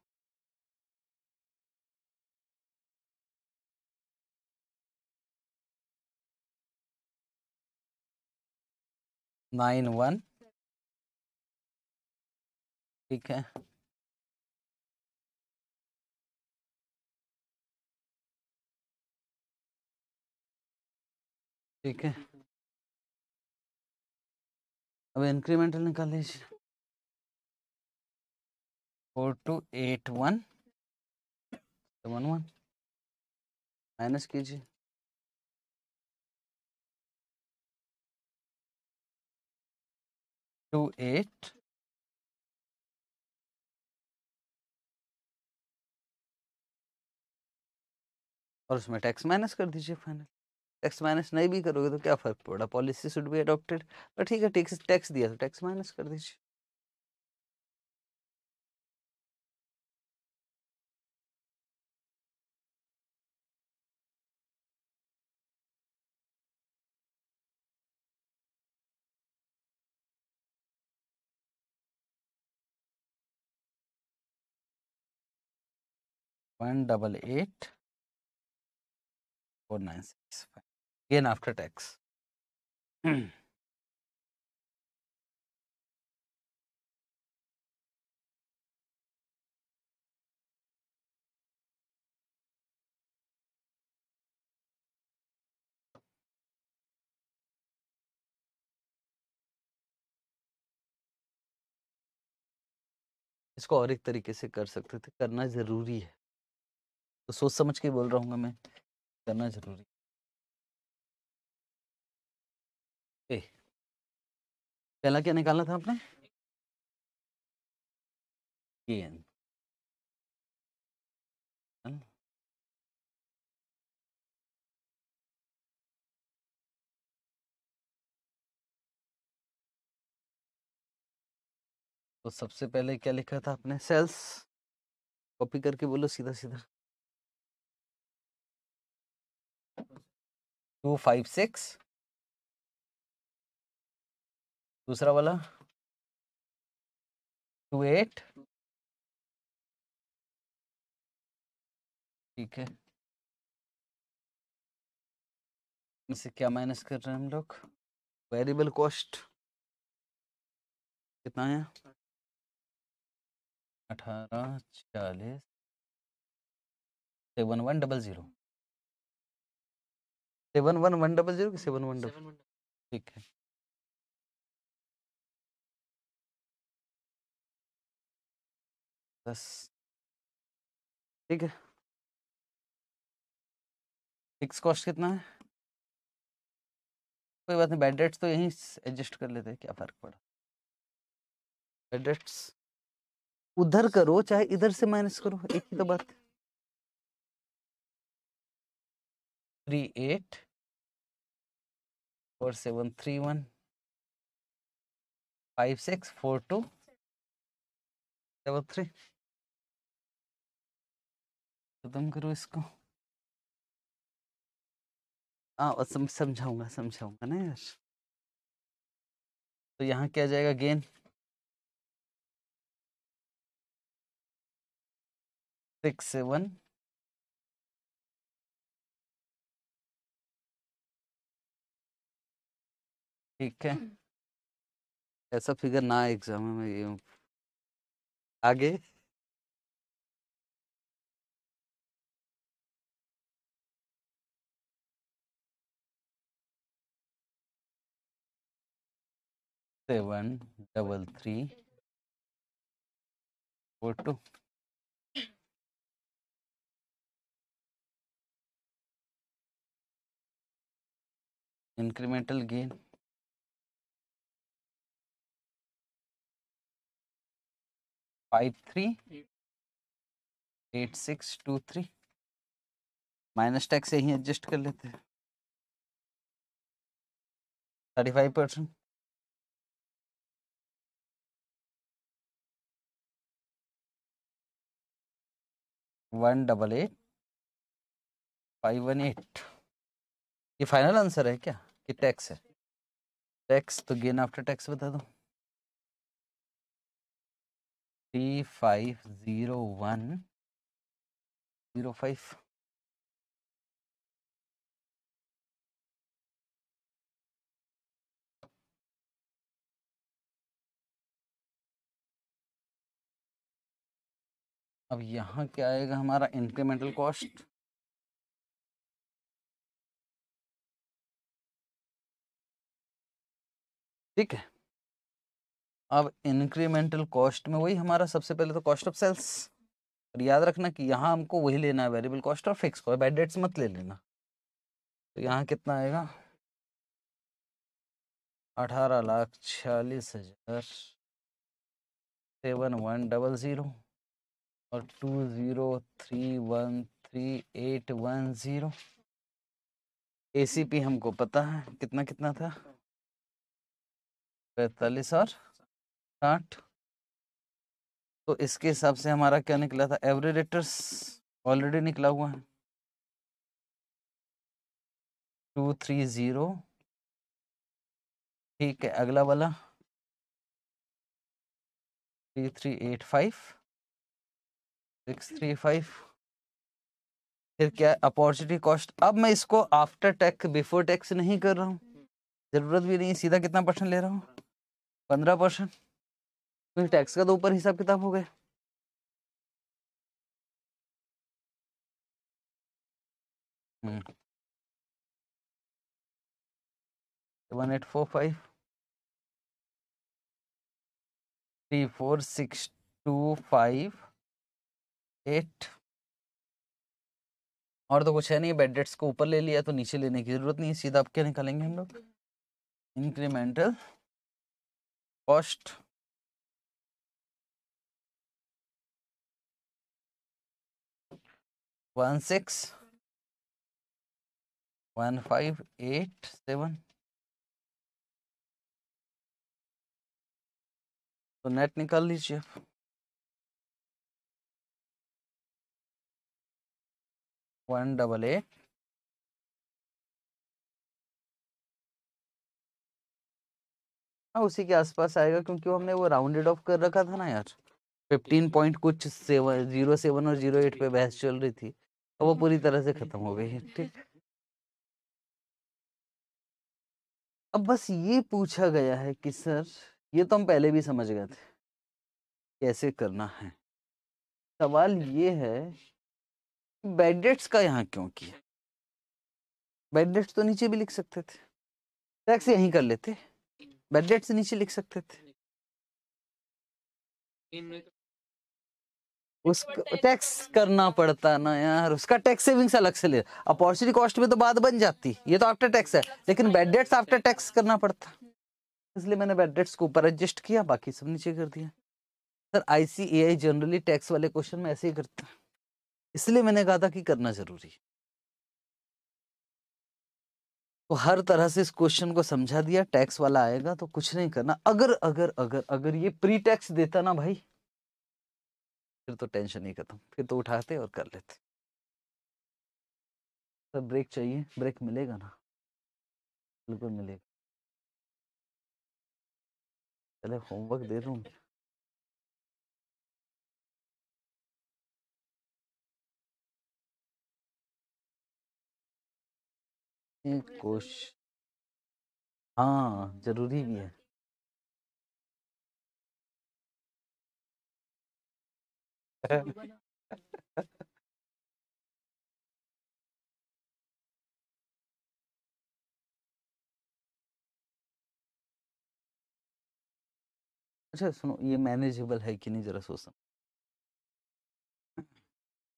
नाइन वन ठीक है ठीक है अब इंक्रीमेंटल निकाल लीजिए four two eight one seven one minus कीजिए टू एट और उसमें टैक्स माइनस कर दीजिए फाइनल टैक्स माइनस नहीं भी करोगे तो क्या फर्क पड़ा पॉलिसी शुड बी अडोप्टेड पर ठीक है टैक्स टैक्स दिया तो टैक्स माइनस कर दीजिए one double eight four nine six five gain after tax इसको और एक तरीके से कर सकते थे करना ज़रूरी है तो सोच समझ के बोल रहा हूँ मैं करना जरूरी ए, पहला क्या निकालना था आपने एन तो सबसे पहले क्या लिखा था आपने सेल्स कॉपी करके बोलो सीधा सीधा टू फाइव सिक्स दूसरा वाला टू एट ठीक है इसे क्या माइनस कर रहे हैं हम लोग वेरिएबल कॉस्ट कितना है अठारह चालीस seven one double zero seven one one double zero seven one double ठीक है दस ठीक है फिक्स कॉस्ट कितना है कोई बात नहीं बैड डेट्स तो यहीं एडजस्ट कर लेते हैं क्या फर्क पड़ा बैड डेट्स उधर करो चाहे इधर से माइनस करो एक ही तो बात three eight four seven three one five six four two seven three खत्म करो इसको हाँ सम, समझाऊंगा समझाऊंगा ना यार तो यहाँ क्या जाएगा गेन सिक्स सेवन ठीक है हम्म। ऐसा फिगर ना एग्जाम में ये आगे seven double three four two incremental gain five three eight six two three minus tax यही एडजस्ट कर लेते हैं thirty five percent one double eight five one eight ये फाइनल आंसर है क्या कि टैक्स है टैक्स तो गेन आफ्टर टैक्स बता दो three five zero one zero five अब यहां क्या आएगा हमारा इंक्रीमेंटल कॉस्ट ठीक है अब इंक्रीमेंटल कॉस्ट में वही हमारा सबसे पहले तो कॉस्ट ऑफ सेल्स और याद रखना कि यहाँ हमको वही लेना है वेरिएबल कॉस्ट और फिक्स कॉस्ट बैड डेट्स मत ले लेना तो यहाँ कितना आएगा अठारह लाख छियालीस हजार सेवन वन डबल ज़ीरो और two zero three one three eight one zero A C P हमको पता है कितना कितना था पैंतालीस और साठ तो इसके हिसाब से हमारा क्या निकला था एवरेज रेटर्स ऑलरेडी निकला हुआ है टू थ्री ज़ीरो ठीक है अगला वाला three three eight five six three five फिर क्या अपॉर्चुनिटी कॉस्ट अब मैं इसको आफ्टर टैक्स बिफोर टैक्स नहीं कर रहा हूँ ज़रूरत भी नहीं सीधा कितना परसेंट ले रहा हूँ पंद्रह परसेंट फिर टैक्स का तो ऊपर हिसाब किताब हो गया हम्म। One eight four five three four six two five eight और तो कुछ है नहीं बेडेट्स को ऊपर ले लिया तो नीचे लेने की जरूरत नहीं है सीधा आप क्या निकालेंगे हम लोग incremental cost one six one five eight seven तो नेट निकाल लीजिए आप वन डबल एट हाँ उसी के आसपास आएगा क्योंकि हमने वो राउंडेड ऑफ कर रखा था ना यार फिफ्टीन पॉइंट कुछ सेवन जीरो सेवन और जीरो एट पे बहस चल रही थी और वो पूरी तरह से खत्म हो गई है ठीक अब बस ये पूछा गया है कि सर ये तो हम पहले भी समझ गए थे कैसे करना है सवाल ये है बेडेट्स का यहाँ क्यों किया बेडेट्स तो नीचे भी लिख सकते थे टैक्स यही कर लेते बेडेट्स नीचे लिख सकते थे उसका टैक्स करना पड़ता ना यार उसका टैक्स सेविंग्स अलग से ले अपॉर्चुनिटी कॉस्ट में तो बात बन जाती ये तो आफ्टर टैक्स है लेकिन बैड डेट्स आफ्टर टैक्स करना पड़ता इसलिए मैंने बैड डेट्स को ऊपर एडजस्ट किया बाकी सब नीचे कर दिया सर आई जनरली टैक्स वाले क्वेश्चन में ऐसे ही करता इसलिए मैंने कहा था कि करना जरूरी तो हर तरह से इस क्वेश्चन को समझा दिया टैक्स वाला आएगा तो कुछ नहीं करना अगर अगर अगर अगर ये प्री टैक्स देता ना भाई फिर तो टेंशन ही खत्म फिर तो उठाते और कर लेते सर ब्रेक चाहिए ब्रेक मिलेगा ना बिल्कुल मिलेगा पहले होमवर्क दे दूँ कोश हाँ जरूरी भी है *laughs* अच्छा सुनो ये मैनेजेबल है कि नहीं जरा सोच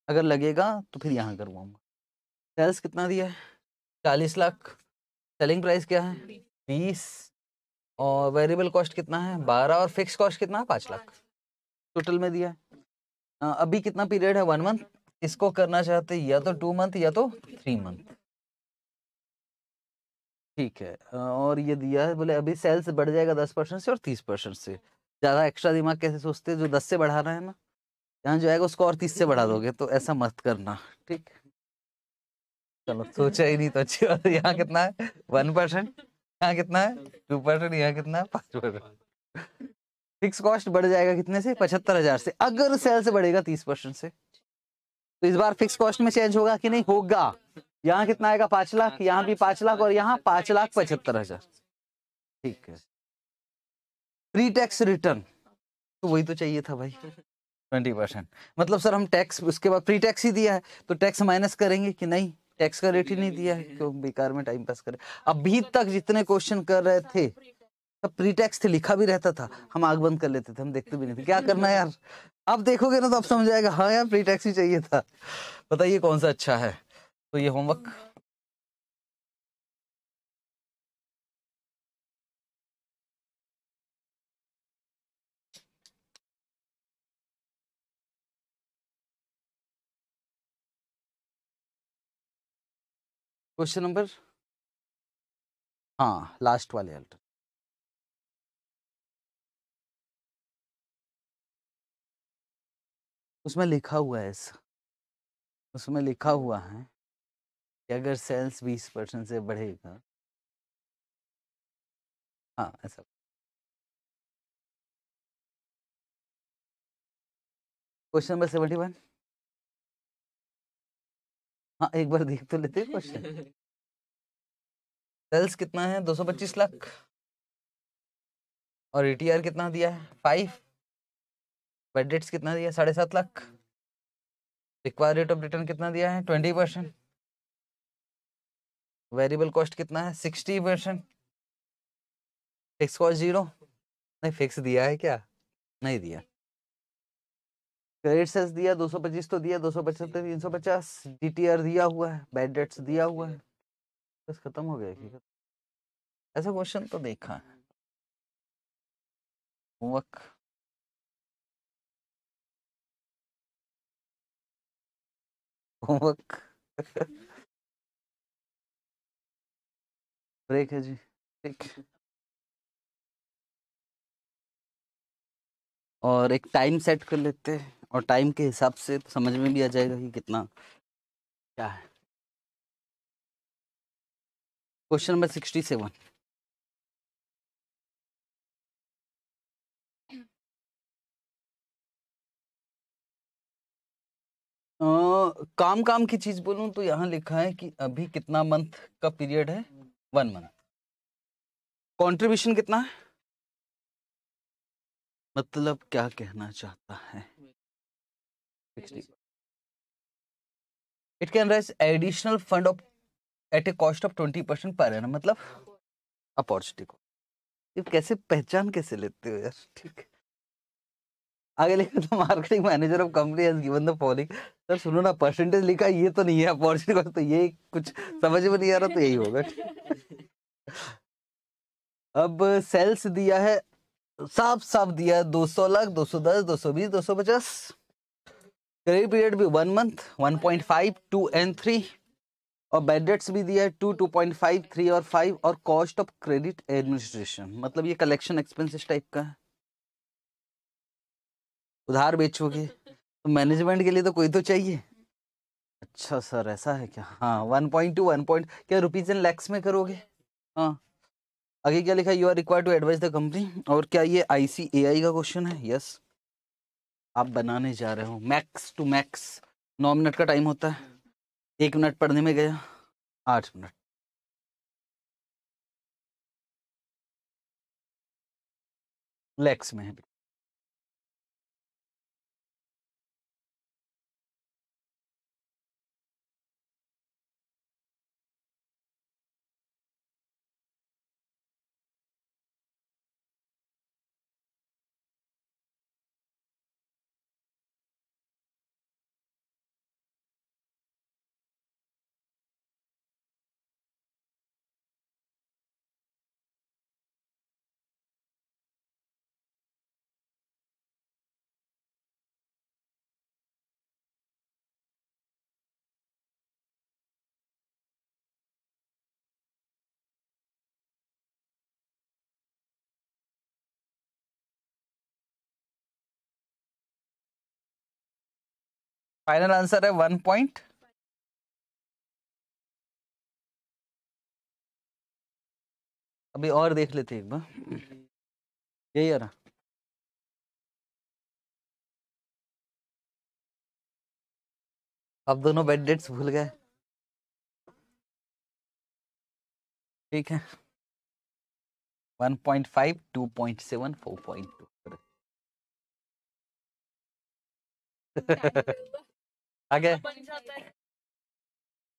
अगर लगेगा तो फिर यहाँ करवाऊंगा सेल्स कितना दिया है चालीस लाख सेलिंग प्राइस क्या है बीस और वेरिएबल कॉस्ट कितना है बारह और फिक्स कॉस्ट कितना है पाँच लाख टोटल में दिया है अभी कितना पीरियड है वन मंथ इसको करना चाहते या तो टू मंथ या तो थ्री मंथ ठीक है और ये दिया है बोले अभी सेल्स बढ़ जाएगा दस परसेंट से और तीस परसेंट से ज़्यादा एक्स्ट्रा दिमाग कैसे सोचते हैं जो दस से बढ़ा रहे हैं ना यहाँ जो आएगा उसको और तीस से बढ़ा दोगे तो ऐसा मत करना ठीक चलो सोचा ही नहीं तो अच्छी बात यहाँ कितना है वन परसेंट यहाँ कितना है टू परसेंट यहाँ कितना है पाँच परसेंट फिक्स कॉस्ट बढ़ जाएगा कितने से पचहत्तर हजार से अगर सेल्स से बढ़ेगा तीस परसेंट से तो इस बार फिक्स कॉस्ट में चेंज होगा कि नहीं होगा यहाँ कितना आएगा पांच लाख यहाँ भी पांच लाख और यहाँ पांच लाख पचहत्तर हजार ठीक है प्री टैक्स रिटर्न तो वही तो चाहिए था भाई ट्वेंटी परसेंट मतलब सर हम टैक्स उसके बाद प्री टैक्स ही दिया है तो टैक्स माइनस करेंगे कि नहीं टैक्स का रेट ही नहीं दिया है क्यों बेकार में टाइम पास करें अभी तक जितने क्वेश्चन कर रहे थे तब प्रीटेक्स थे लिखा भी रहता था हम आग बंद कर लेते थे हम देखते भी नहीं थे क्या करना यार आप देखोगे ना तो आप समझ आएगा हाँ यार प्रीटेक्स ही चाहिए था बताइए कौन सा अच्छा है तो ये होमवर्क क्वेश्चन नंबर हाँ लास्ट वाले अल्टर उसमें लिखा हुआ है ऐसा उसमें लिखा हुआ है कि अगर सेल्स बीस परसेंट से बढ़ेगा हाँ ऐसा क्वेश्चन नंबर सेवेंटी वन हाँ एक बार देख तो लेते हैं क्वेश्चन *laughs* सेल्स कितना है दो सौ पच्चीस लाख और ईटीआर कितना दिया है फाइव वेट कितना दिया साढ़े सात lakh require rate of return कितना दिया है ट्वेंटी परसेंट वेरिएबल कॉस्ट कितना है sixty percent fix cost zero नहीं फिक्स दिया है क्या नहीं दिया क्रेडिट सेल्स दिया दो सौ पच्चीस तो दिया दो सौ पचहत्तर तीन सौ पचास डी टी आर दिया हुआ है बैड डेट्स दिया हुआ है बस खत्म हो गया हम्म। ऐसा क्वेश्चन तो देखा है होमवर्क होमवर्क ब्रेक है जी ठीक और एक टाइम सेट कर लेते हैं और टाइम के हिसाब से समझ में भी आ जाएगा कि कितना क्या है क्वेश्चन नंबर सिक्सटी सेवन काम काम की चीज बोलूं तो यहाँ लिखा है कि अभी कितना मंथ का पीरियड है वन मंथ कंट्रीब्यूशन कितना है मतलब क्या कहना चाहता है it can raise additional fund of at a cost of twenty percent पर मतलब अपॉर्चुनिटी को ये कैसे पहचान कैसे लेते हो यार ठीक है आगे लिखा था marketing manager of company has given the following sir सुनो ना परसेंटेज लिखा ये तो नहीं है अपॉर्चुनिटी तो ये कुछ समझ में नहीं आ रहा तो यही होगा अब सेल्स दिया है साफ साफ दिया है दो सौ लाख दो सौ दस दो सौ बीस दो सौ पचास क्रेडिट पीरियड भी one month one point five two and three और बैडेट्स भी दिया है two two point five three और फाइव और कॉस्ट ऑफ क्रेडिट एडमिनिस्ट्रेशन मतलब ये कलेक्शन एक्सपेंसेस टाइप का है उधार बेचोगे तो मैनेजमेंट के लिए तो कोई तो चाहिए अच्छा सर ऐसा है क्या हाँ one point two one point क्या रुपीज एंड लैक्स में करोगे हाँ आगे क्या लिखा you are require to advise the company और क्या ये आई ए आई का क्वेश्चन है यस आप बनाने जा रहे हो मैक्स टू मैक्स नौ मिनट का टाइम होता है एक मिनट पढ़ने में गया आठ मिनट लैक्स में है फाइनल आंसर है वन पॉइंट अभी और देख लेते एक बार यही है ना अब दोनों बेड डेट्स भूल गए ठीक है one point five two point seven four point two आ गया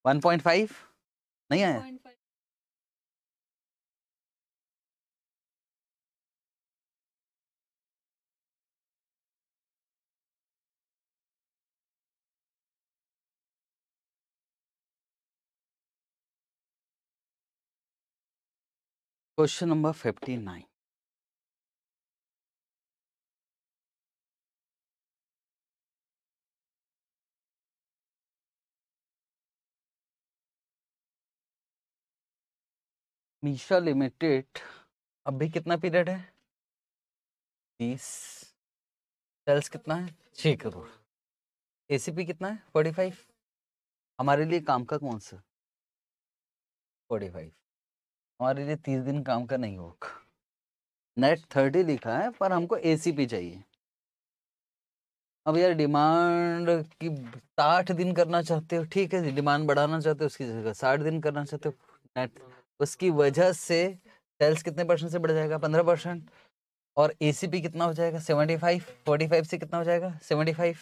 वन पॉइंट फाइव नहीं आया question number fifty nine Misha limited अभी कितना पीरियड है तीस सेल्स कितना है छः करोड़ ए कितना है फोर्टी फाइव हमारे लिए काम का कौन सा फोर्टी फाइव हमारे लिए तीस दिन काम का नहीं होगा नेट थर्टी लिखा है पर हमको ए चाहिए अब यार डिमांड की साठ दिन करना चाहते हो ठीक है डिमांड बढ़ाना चाहते हो उसकी जगह साठ दिन करना चाहते हो नेट उसकी वजह से सेल्स कितने परसेंट से बढ़ जाएगा पंद्रह परसेंट और ए कितना हो जाएगा सेवेंटी फाइव फोर्टी फाइव से कितना हो जाएगा seventy five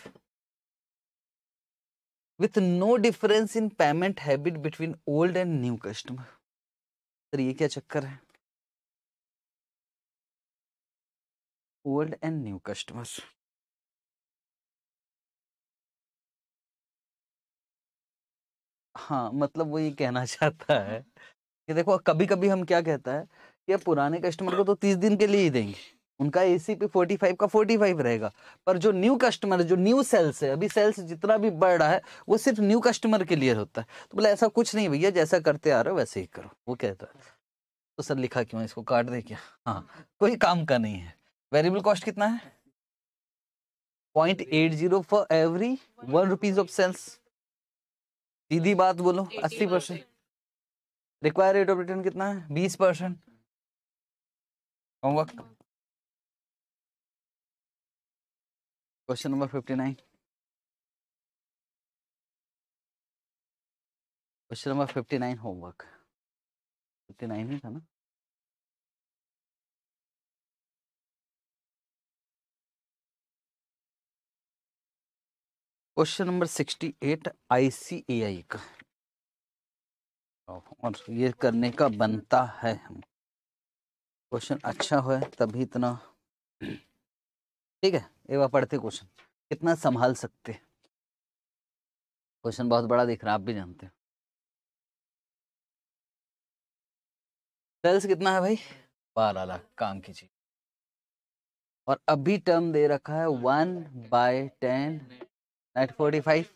with no difference in payment habit between old and new customer sir ये क्या चक्कर है ओल्ड एंड न्यू कस्टमर हाँ मतलब वो ये कहना *laughs* चाहता है कि देखो कभी कभी हम क्या कहता है कि पुराने कस्टमर को तो तीस दिन के लिए ही देंगे उनका A C P forty five का फोर्टी फाइव रहेगा पर जो न्यू कस्टमर जो न्यू सेल्स है अभी सेल्स जितना भी बढ़ रहा है वो सिर्फ न्यू कस्टमर के लिए होता है तो बोला ऐसा कुछ नहीं भैया जैसा करते आ रहे हो वैसे ही करो वो कहता है तो सर लिखा क्यों इसको काट दे क्या हाँ कोई काम का नहीं है वेरिएबल कॉस्ट कितना है point eight zero for every one rupees of sales सीधी बात बोलो अस्सी percent require rate of return कितना है बीस percent homework question number fifty nine question number fifty nine homework fifty nine ही था ना question number sixty eight I का और ये करने का बनता है हम क्वेश्चन अच्छा हो तभी इतना ठीक है एवा पढ़ते क्वेश्चन कितना संभाल सकते क्वेश्चन बहुत बड़ा दिख रहा आप भी जानते हो सेल्स कितना है भाई बारह लाख काम की चीज और अभी टर्म दे रखा है one by ten eight forty five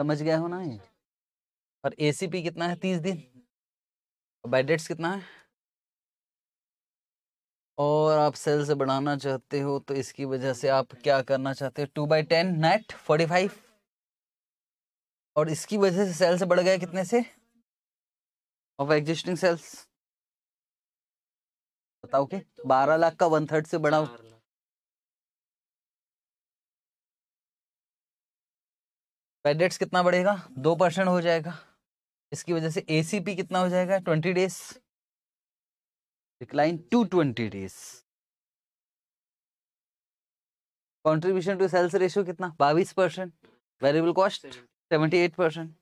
समझ गया हो ना ये और ए कितना है तीस दिन बाई डेट्स कितना है और आप सेल से बढ़ाना चाहते हो तो इसकी वजह से आप क्या करना चाहते हो two by ten net forty five और इसकी वजह से सेल से बढ़ गए कितने से ऑफ एग्जिस्टिंग सेल्स बताओ के बारह लाख का वन थर्ड से बढ़ाओ पेडेट्स कितना बढ़ेगा दो परसेंट हो जाएगा इसकी वजह से एसीपी कितना हो जाएगा twenty days decline to twenty days contribution to sales ratio कितना बाईस percent variable cost seventy eight percent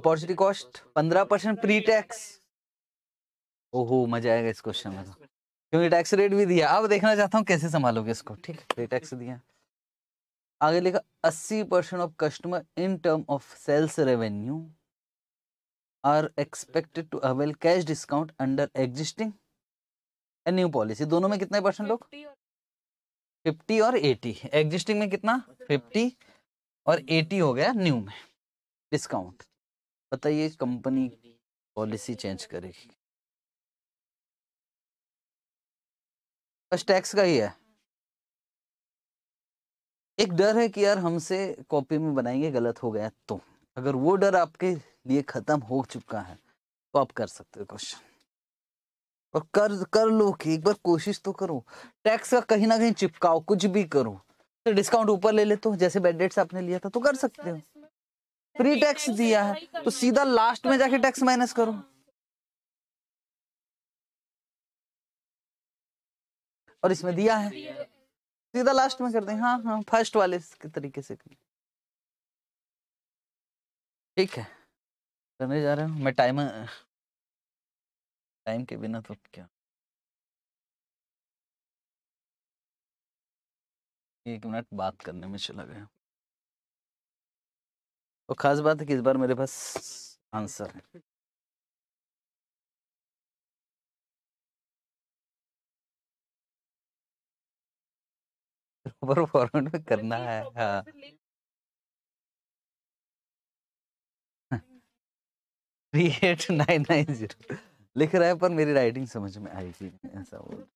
opportunity cost पंद्रह परसेंट प्री टैक्स ओहो मजा आएगा इस क्वेश्चन में तो। क्योंकि टैक्स रेट भी दिया अब देखना चाहता हूँ कैसे संभालोगे इसको ठीक है प्री टैक्स दिया आगे लिखा अस्सी percent of customer in term of sales revenue are expected to avail cash discount under existing and new policy दोनों में कितने परसेंट लोग फिफ्टी और एटी एग्जिस्टिंग में कितना फिफ्टी और एटी हो गया न्यू में डिस्काउंट बताइए कंपनी पॉलिसी चेंज करेगी बस टैक्स का ही है एक डर है कि यार हमसे कॉपी में बनाएंगे गलत हो गया तो अगर वो डर आपके लिए ख़त्म हो चुका है तो आप कर सकते हो क्वेश्चन और कर कर लो कि एक बार कोशिश तो करो टैक्स का कहीं ना कहीं चिपकाओ कुछ भी करो तो डिस्काउंट ऊपर ले लेते हो जैसे बेड डेट्स आपने लिया था तो कर सकते हो फ्री टैक्स दिया है तो सीधा लास्ट में जाके टैक्स माइनस करो हाँ। और इसमें दिया है सीधा लास्ट में कर दें हाँ हाँ फर्स्ट वाले के तरीके से करें ठीक है करने जा रहा हूँ मैं टाइम टाइम के बिना तो क्या एक मिनट बात करने में चला गया तो खास बात है कि इस बार मेरे पास आंसर है प्रॉपर फॉर्मेट में करना है हाँ three eight nine nine zero लिख रहा है पर मेरी राइटिंग समझ में थी ऐसा बोल *laughs*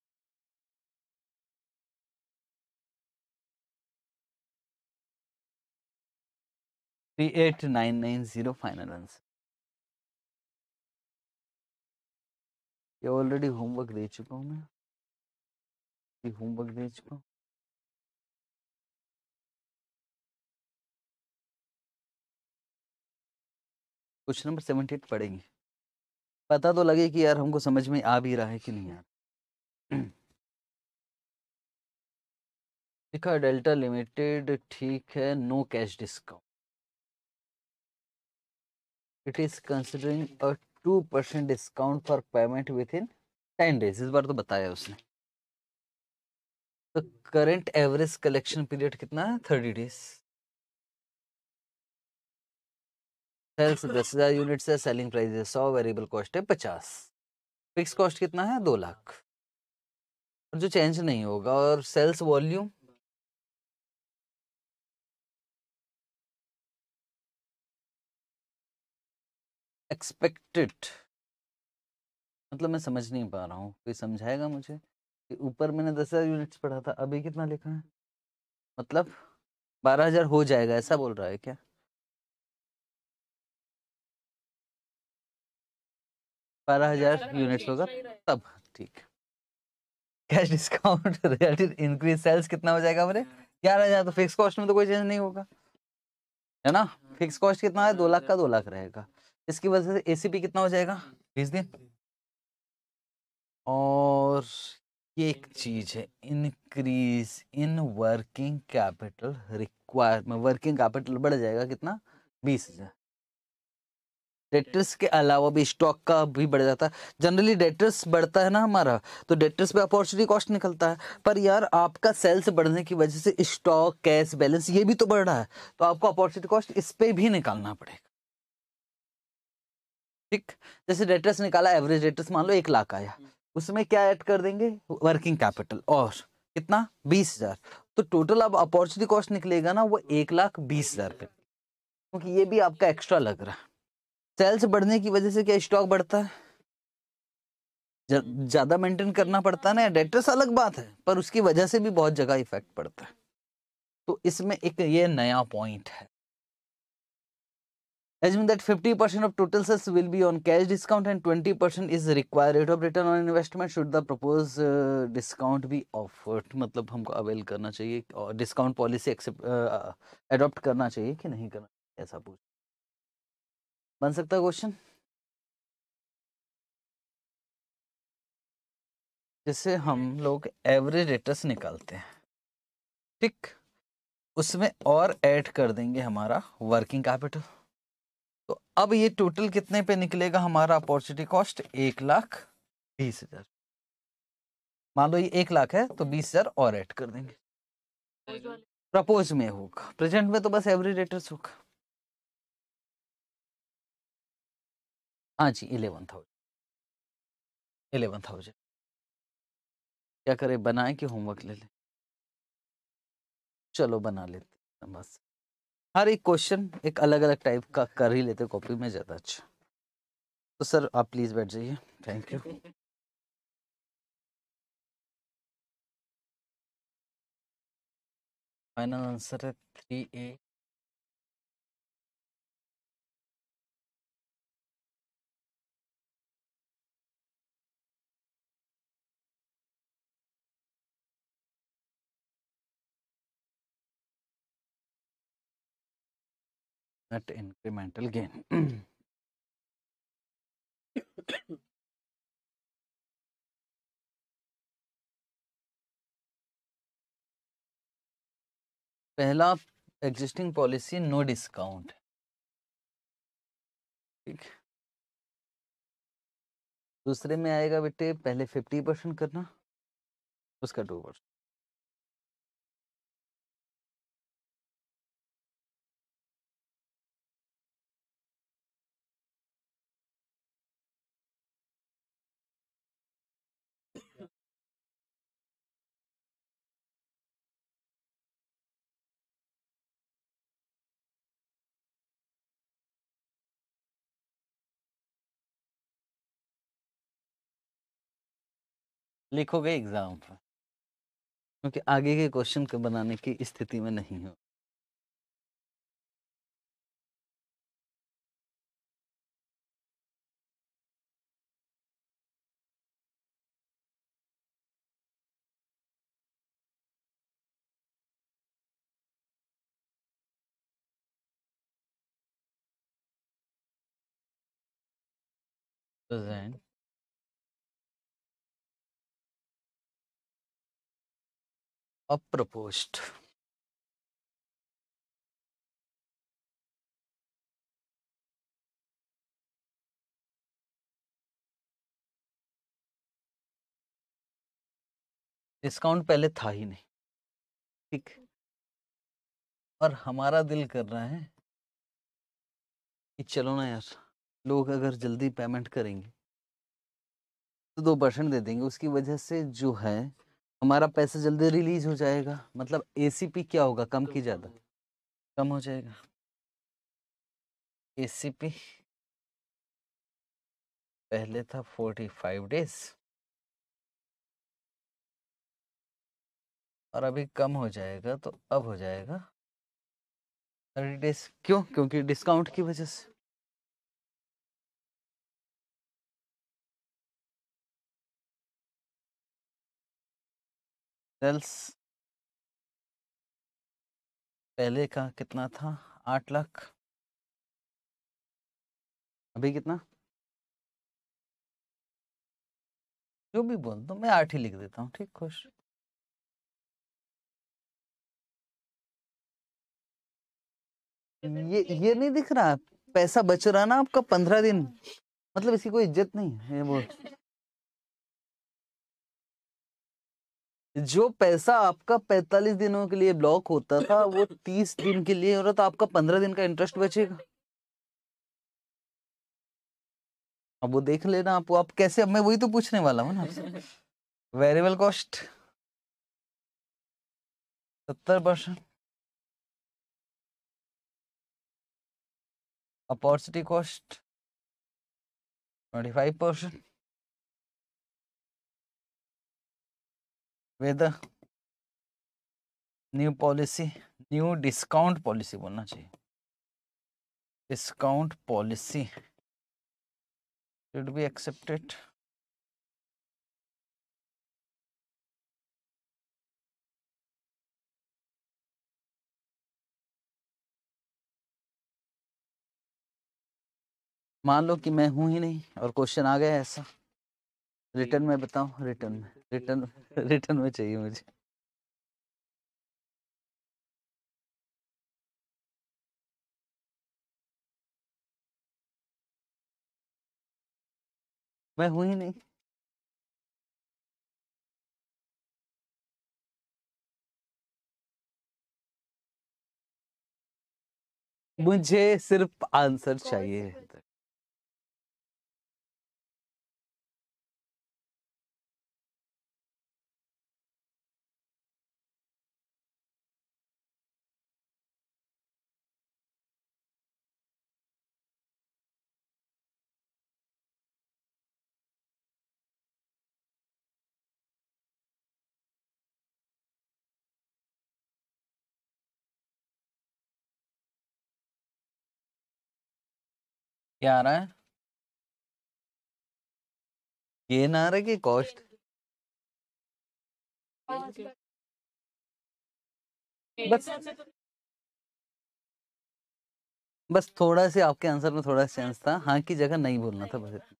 three eight nine nine zero final answer ये ऑलरेडी होमवर्क दे चुका हूँ मैं होमवर्क दे चुका हूँ क्वेश्चन नंबर सेवेंटी एट पढ़ेंगे पता तो लगे कि यार हमको समझ में आ भी रहा है कि नहीं यार लिखा *clears throat* डेल्टा लिमिटेड ठीक है no cash discount it is considering a two percent discount for payment within ten days इस बार तो बताया उसने तो करंट एवरेज कलेक्शन पीरियड कितना है थर्टी डेज सेल्स दस हज़ार यूनिट से सेलिंग प्राइस है सौ वेरिएबल कॉस्ट है पचास फिक्स कॉस्ट कितना है दो लाख और जो चेंज नहीं होगा और सेल्स वॉल्यूम एक्सपेक्टेड मतलब मैं समझ नहीं पा रहा हूँ कोई समझाएगा मुझे कि ऊपर मैंने दस हज़ार यूनिट्स पढ़ा था अभी कितना लिखा है मतलब बारह हज़ार हो जाएगा ऐसा बोल रहा है क्या बारह हजार यूनिट्स होगा तब ठीक cash discount related increase sales कितना हो जाएगा मेरे हाँ। ग्यारह हजार तो फिक्स कॉस्ट में तो कोई चेंज नहीं होगा है ना फिक्स हाँ। कॉस्ट कितना है दो लाख का दो लाख रहेगा इसकी वजह से एसीपी कितना हो जाएगा बीस दिन और ये एक चीज है increase in working capital requirement working capital बढ़ जाएगा कितना हाँ। बीस हजार डेटर्स के अलावा भी स्टॉक का भी बढ़ जाता है जनरली डेटर्स बढ़ता है ना हमारा तो डेटर्स पे अपॉर्चुनिटी कॉस्ट निकलता है पर यार आपका सेल्स बढ़ने की वजह से स्टॉक कैश बैलेंस ये भी तो बढ़ रहा है तो आपको अपॉर्चुनिटी कॉस्ट इस पर भी निकालना पड़ेगा ठीक जैसे डेटर्स निकाला एवरेज डेटर्स मान लो एक लाख आया हम्म। उसमें क्या ऐड कर देंगे वर्किंग कैपिटल और कितना बीस हजार तो टोटल अब अपॉर्चुनिटी कॉस्ट निकलेगा ना वो एक लाख बीस हजार रुपये क्योंकि ये भी आपका एक्स्ट्रा लग रहा है सेल्स बढ़ने की वजह से क्या स्टॉक बढ़ता है ज्यादा मेंटेन करना पड़ता है ना डेटर्स अलग बात है पर उसकी वजह से भी बहुत जगह इफेक्ट पड़ता है तो इसमें एक ये नया पॉइंट है that fifty percent of total sales will be on cash discount and twenty percent is require rate of return on investment should the propose discount be offered uh, मतलब हमको अवेल करना चाहिए और डिस्काउंट पॉलिसी एक्सेप्ट अडॉप्ट करना चाहिए कि नहीं करना ऐसा पूछ बन सकता है क्वेश्चन जैसे हम लोग एवरेज रेटस निकालते हैं ठीक उसमें और ऐड कर देंगे हमारा वर्किंग कैपिटल तो अब ये टोटल कितने पे निकलेगा हमारा अपॉर्चुनिटी कॉस्ट एक लाख बीस हजार मान लो ये एक लाख है तो बीस हजार और ऐड कर देंगे प्रपोज में होगा प्रेजेंट में तो बस एवरेज रेटर्स होगा हाँ जी इलेवन थाउजेंड इलेवन थाउजेंड क्या करें बनाए कि होमवर्क ले लें चलो बना लेते बस हर एक क्वेश्चन एक अलग अलग टाइप का कर ही लेते कॉपी में ज़्यादा अच्छा तो सर आप प्लीज़ बैठ जाइए थैंक यू फाइनल आंसर है three a net incremental gain. *coughs* पहला एग्जिस्टिंग पॉलिसी नो डिस्काउंट ठीक दूसरे में आएगा बेटे पहले फिफ्टी परसेंट करना उसका टू परसेंट लिखोगे एग्जाम पर क्योंकि आगे के क्वेश्चन को बनाने की स्थिति में नहीं हो present अप्रपोस्ट डिस्काउंट पहले था ही नहीं ठीक और हमारा दिल कर रहा है कि चलो ना यार लोग अगर जल्दी पेमेंट करेंगे तो दो परसेंट दे देंगे उसकी वजह से जो है हमारा पैसा जल्दी रिलीज हो जाएगा मतलब एसीपी क्या होगा कम की ज़्यादा कम हो जाएगा एसीपी पहले था फोर्टी फाइव डेज और अभी कम हो जाएगा तो अब हो जाएगा थर्टी डेज क्यों क्योंकि डिस्काउंट की वजह से सेल्स पहले का कितना था आठ लाख अभी कितना जो भी बोल दो मैं आठ ही लिख देता हूँ ठीक खुश हम्म, ये ये नहीं दिख रहा पैसा बच रहा ना आपका पंद्रह दिन मतलब इसकी कोई इज्जत नहीं है ये बोल जो पैसा आपका 45 दिनों के लिए ब्लॉक होता था वो 30 दिन के लिए हो रहा था आपका 15 दिन का इंटरेस्ट बचेगा अब वो देख लेना आप आप कैसे अब मैं वही तो पूछने वाला हूँ ना आपसे वेरिएबल कॉस्ट सत्तर percent opportunity cost twenty five percent with new policy new discount policy बोलना चाहिए discount policy should be accepted मान लो कि मैं हूं ही नहीं और क्वेश्चन आ गया ऐसा रिटर्न में बताऊं रिटर्न में रिटर्न रिटर्न में चाहिए मुझे मैं हूं ही नहीं मुझे सिर्फ आंसर चाहिए क्या आ रहा है गेन आ रहा है कि कॉस्ट बस बस थोड़ा से आपके आंसर में थोड़ा सेंस था हाँ की जगह नहीं बोलना था बस इतना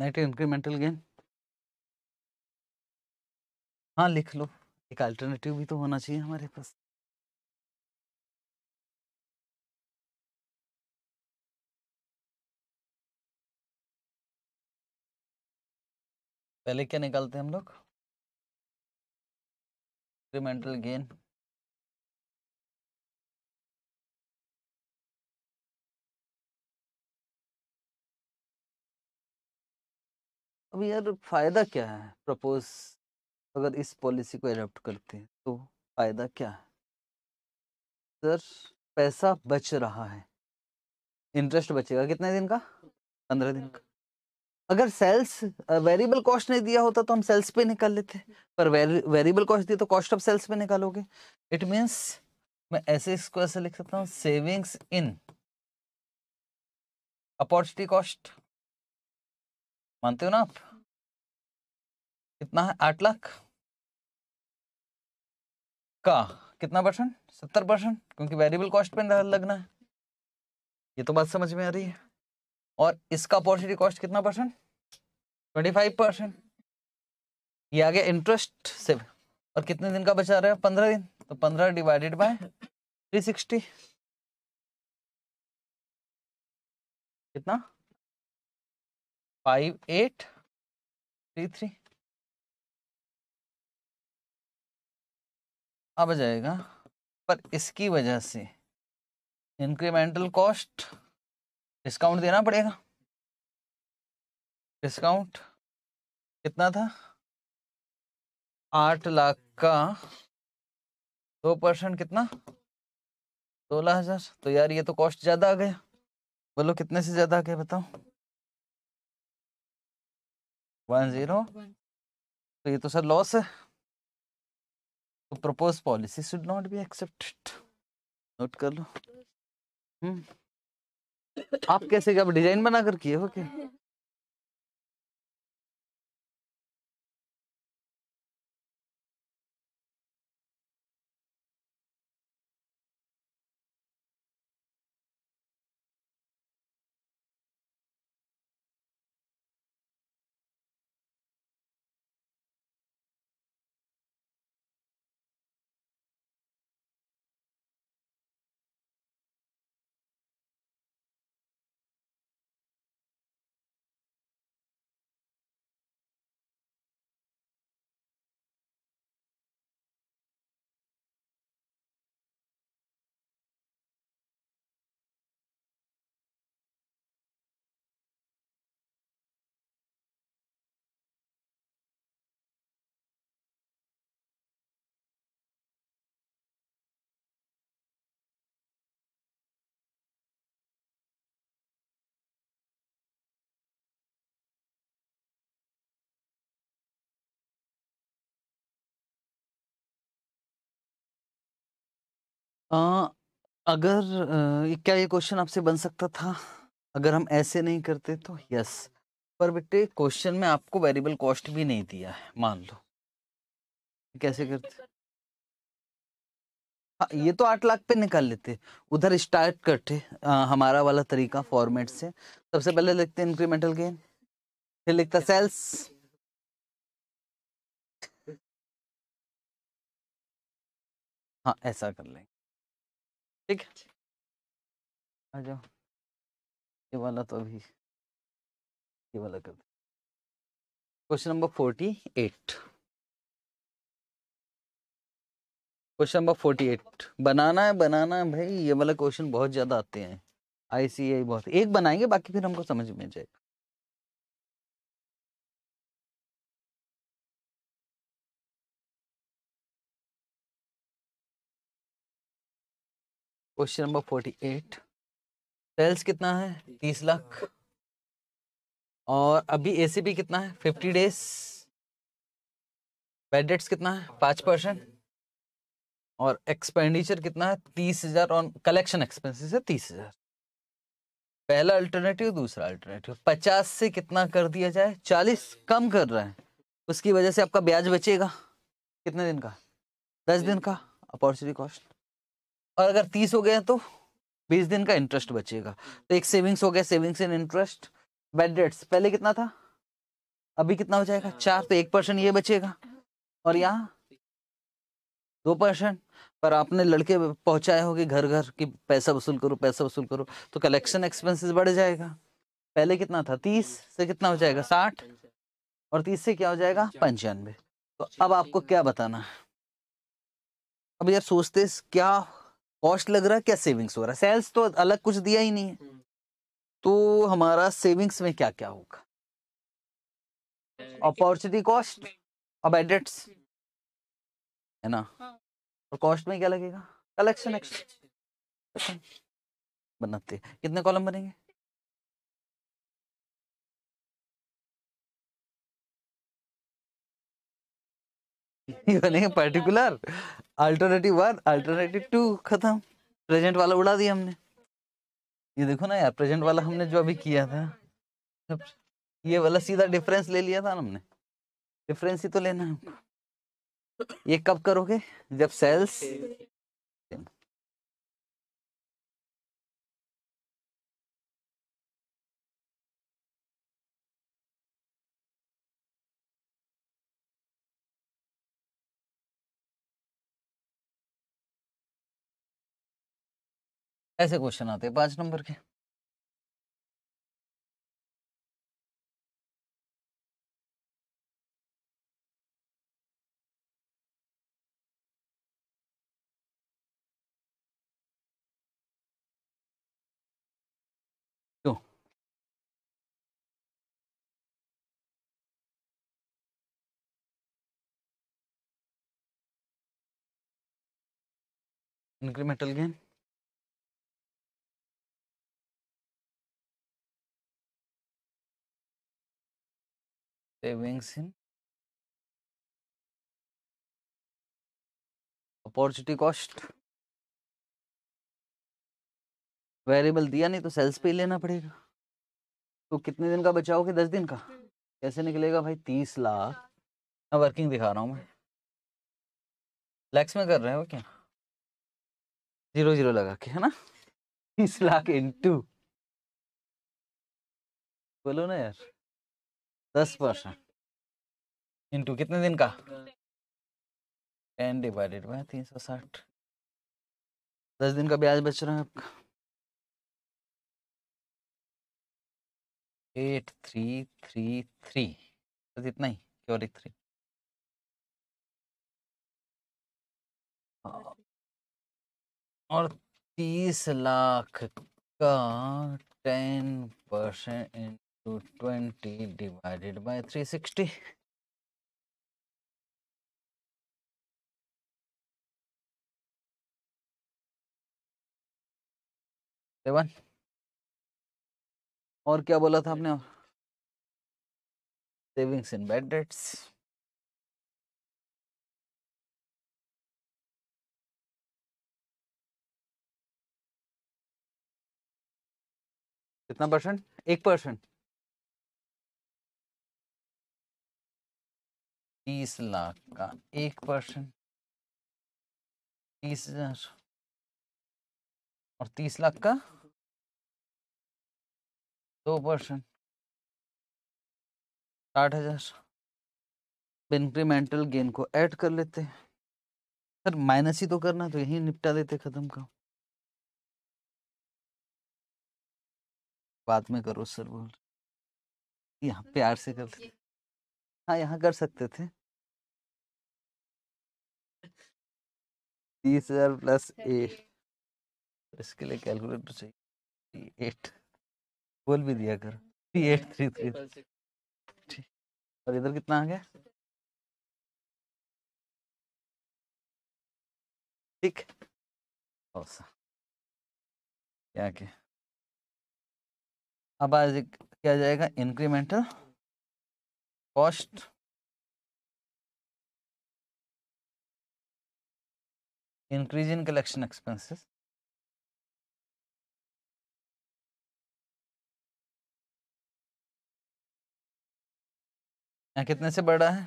नेट इंक्रीमेंटल गेन हाँ लिख लो एक अल्टरनेटिव भी तो होना चाहिए हमारे पास पहले क्या निकालते हैं हम लोग इंक्रीमेंटल गेन अब यार फायदा क्या है प्रपोज अगर इस पॉलिसी को एडप्ट करते हैं तो फायदा क्या है सर पैसा बच रहा है इंटरेस्ट बचेगा कितने दिन का पंद्रह दिन का अगर सेल्स वेरिएबल कॉस्ट नहीं दिया होता तो हम सेल्स पे निकाल लेते पर वेरिएबल कॉस्ट दिया तो कॉस्ट ऑफ सेल्स पे निकालोगे इट मींस मैं ऐसे इसको ऐसे लिख सकता हूँ सेविंग्स इन अपॉर्चुनिटी कॉस्ट मानते हो ना आप कितना है आठ लाख का कितना परसेंट सत्तर परसेंट क्योंकि वेरिएबल कॉस्ट पे लगना है ये तो बात समझ में आ रही है और इसका अपॉर्चुनिटी कॉस्ट कितना परसेंट ट्वेंटी फाइव परसेंट ये आ गया इंटरेस्ट से और कितने दिन का बचा रहे हैं पंद्रह दिन तो पंद्रह डिवाइडेड बाय थ्री सिक्सटी कितना फाइव एट थ्री थ्री अब जाएगा पर इसकी वजह से इंक्रीमेंटल कॉस्ट डिस्काउंट देना पड़ेगा डिस्काउंट कितना था आठ लाख का दो परसेंट कितना सोलह हजार तो यार ये तो कॉस्ट ज्यादा आ गया बोलो कितने से ज्यादा आ गया बताओ वन जीरो तो ये तो सर लॉस है तो propose policy should not be accepted note कर लो हम्म आप कैसे क्या डिजाइन बना कर किए हो क्या *laughs* हाँ। आ, अगर आ, क्या ये क्वेश्चन आपसे बन सकता था अगर हम ऐसे नहीं करते तो यस पर बेटे क्वेश्चन में आपको वेरिएबल कॉस्ट भी नहीं दिया है मान लो कैसे तो करते हाँ ये अच्छा। तो आठ लाख पे निकाल लेते उधर स्टार्ट करते आ, हमारा वाला तरीका फॉर्मेट से सबसे पहले लिखते इंक्रीमेंटल गेन फिर लिखता सेल्स हाँ ऐसा कर लेंगे ठीक है आ जाओ ये वाला तो अभी ये वाला कर question number forty eight question number forty eight बनाना है बनाना है भाई ये वाला क्वेश्चन बहुत ज़्यादा आते हैं आईसीआई बहुत एक बनाएंगे बाकी फिर हमको समझ में जाएगा question number forty eight sales कितना है तीस लाख और अभी एसीपी कितना है फिफ्टी डेज बेड कितना है पाँच परसेंट और एक्सपेंडिचर कितना है तीस हजार ऑन कलेक्शन एक्सपेंसेस है तीस हजार पहला अल्टरनेटिव दूसरा अल्टरनेटिव पचास से कितना कर दिया जाए चालीस कम कर रहे हैं उसकी वजह से आपका ब्याज बचेगा कितने दिन का दस दिन का अपॉर्चुनिटी कॉस्ट और अगर तीस हो गए तो बीस दिन का इंटरेस्ट बचेगा तो एक सेविंग्स हो गया savings in interest bad debts पहले कितना था अभी कितना हो जाएगा हाँ। चार तो एक परसेंट ये बचेगा और यहाँ दो परसेंट पर आपने लड़के पहुंचाए होंगे घर घर कि पैसा वसूल करो पैसा वसूल करो तो कलेक्शन एक्सपेंसेस बढ़ जाएगा पहले कितना था तीस से कितना हो जाएगा हाँ, साठ और तीस से क्या हो जाएगा पंचानवे तो अब आपको क्या बताना है अब यार सोचते क्या कॉस्ट लग रहा है क्या सेविंग्स हो रहा है सेल्स तो अलग कुछ दिया ही नहीं है हम्म। तो हमारा सेविंग्स में क्या क्या होगा अपॉर्चुनिटी कॉस्ट हम्म। अब एडेट्स हम्म। है ना हाँ। और कॉस्ट में क्या लगेगा कलेक्शन एक्शन बनाते कितने कॉलम बनेंगे *laughs* बनेंगे particular *laughs* alternative one alternative two खत्म प्रेजेंट वाला उड़ा दिया हमने ये देखो ना यार प्रेजेंट वाला हमने जो अभी किया था ये वाला सीधा डिफरेंस ले लिया था हमने डिफरेंस ही तो लेना है हमको ये कब करोगे जब सेल्स ऐसे क्वेश्चन आते हैं पांच नंबर के incremental gain they wings him opportunity cost variable दिया नहीं तो सेल्स पे ही लेना पड़ेगा तो कितने दिन का बचाओगे दस दिन का कैसे निकलेगा भाई तीस लाख मैं वर्किंग दिखा रहा हूँ मैं लैक्स में कर रहे हैं वो क्या जीरो जीरो लगा के है ना *laughs* तीस लाख इंटू बोलो ना यार दस परसेंट इंटू कितने दिन का टेन डिवाइडेड बाय तीन सौ साठ दस दिन का ब्याज बच रहा है आपका एट थ्री थ्री थ्री बस इतना ही केवल थ्री अच्छा। और तीस लाख का ten percent twenty divided by three sixty seven और क्या बोला था हमने सेविंग्स इन बैड डेट्स कितना परसेंट एक परसेंट तीस लाख का एक परसेंट तीस हजार और तीस लाख का दो परसेंट साठ हजार इंक्रीमेंटल तो गेन को ऐड कर लेते हैं सर माइनस ही तो करना तो यही निपटा देते खत्म का बाद में करो सर बोल यहाँ प्यार से करते हाँ यहाँ कर सकते थे तीस हजार प्लस एट इसके लिए कैलकुलेटर चाहिए एट बोल भी दिया कर हाँ, एट हाँ, थ्री थ्री ठीक और इधर कितना आ गया ठीक अच्छा। क्या क्या अब आज क्या जाएगा incremental cost increase in collection expenses यहाँ कितने से बढ़ा है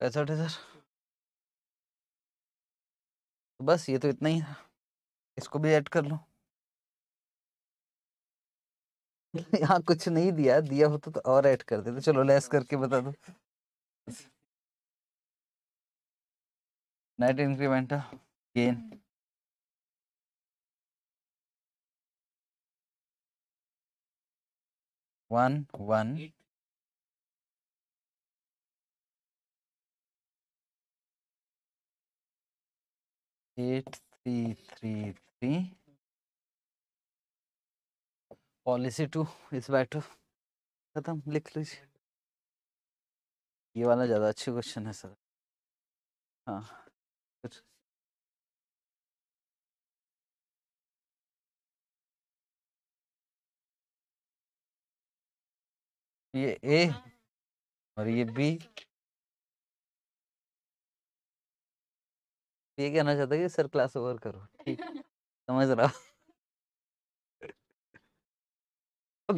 पैंसठ हजार तो बस ये तो इतना ही था इसको भी ऐड कर लो यहाँ *laughs* कुछ नहीं दिया दिया होता तो, तो और ऐड कर देते चलो लेस करके बता दो net increment gain one one eight three three three policy two is better तो खत्म लिख लीजिए ये वाला ज़्यादा अच्छे क्वेश्चन है सर हाँ ये ए और ये बी ये कहना चाहता है कि सर क्लास ओवर करो ठीक समझ रहा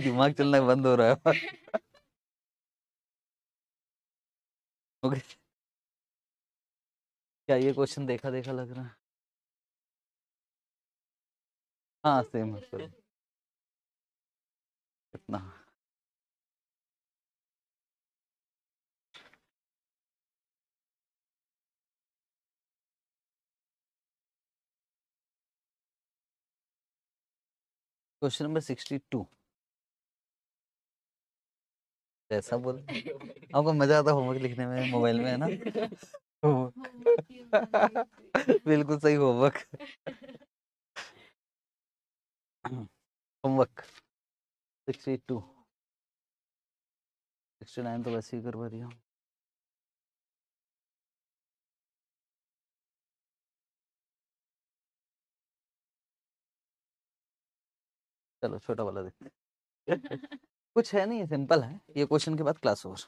दिमाग चलना बंद हो रहा है ओके क्या ये क्वेश्चन देखा देखा लग रहा है हाँ सेम है क्वेश्चन नंबर सिक्सटी टू ऐसा बोल *laughs* *laughs* आपको मजा आता होमवर्क लिखने में मोबाइल में है ना हाँ, हाँ, *laughs* बिल्कुल सही homework homework sixty two sixty nine तो वैसे ही करवा रही हूँ चलो छोटा वाला देखते कुछ है नहीं सिंपल है ये क्वेश्चन के बाद क्लास और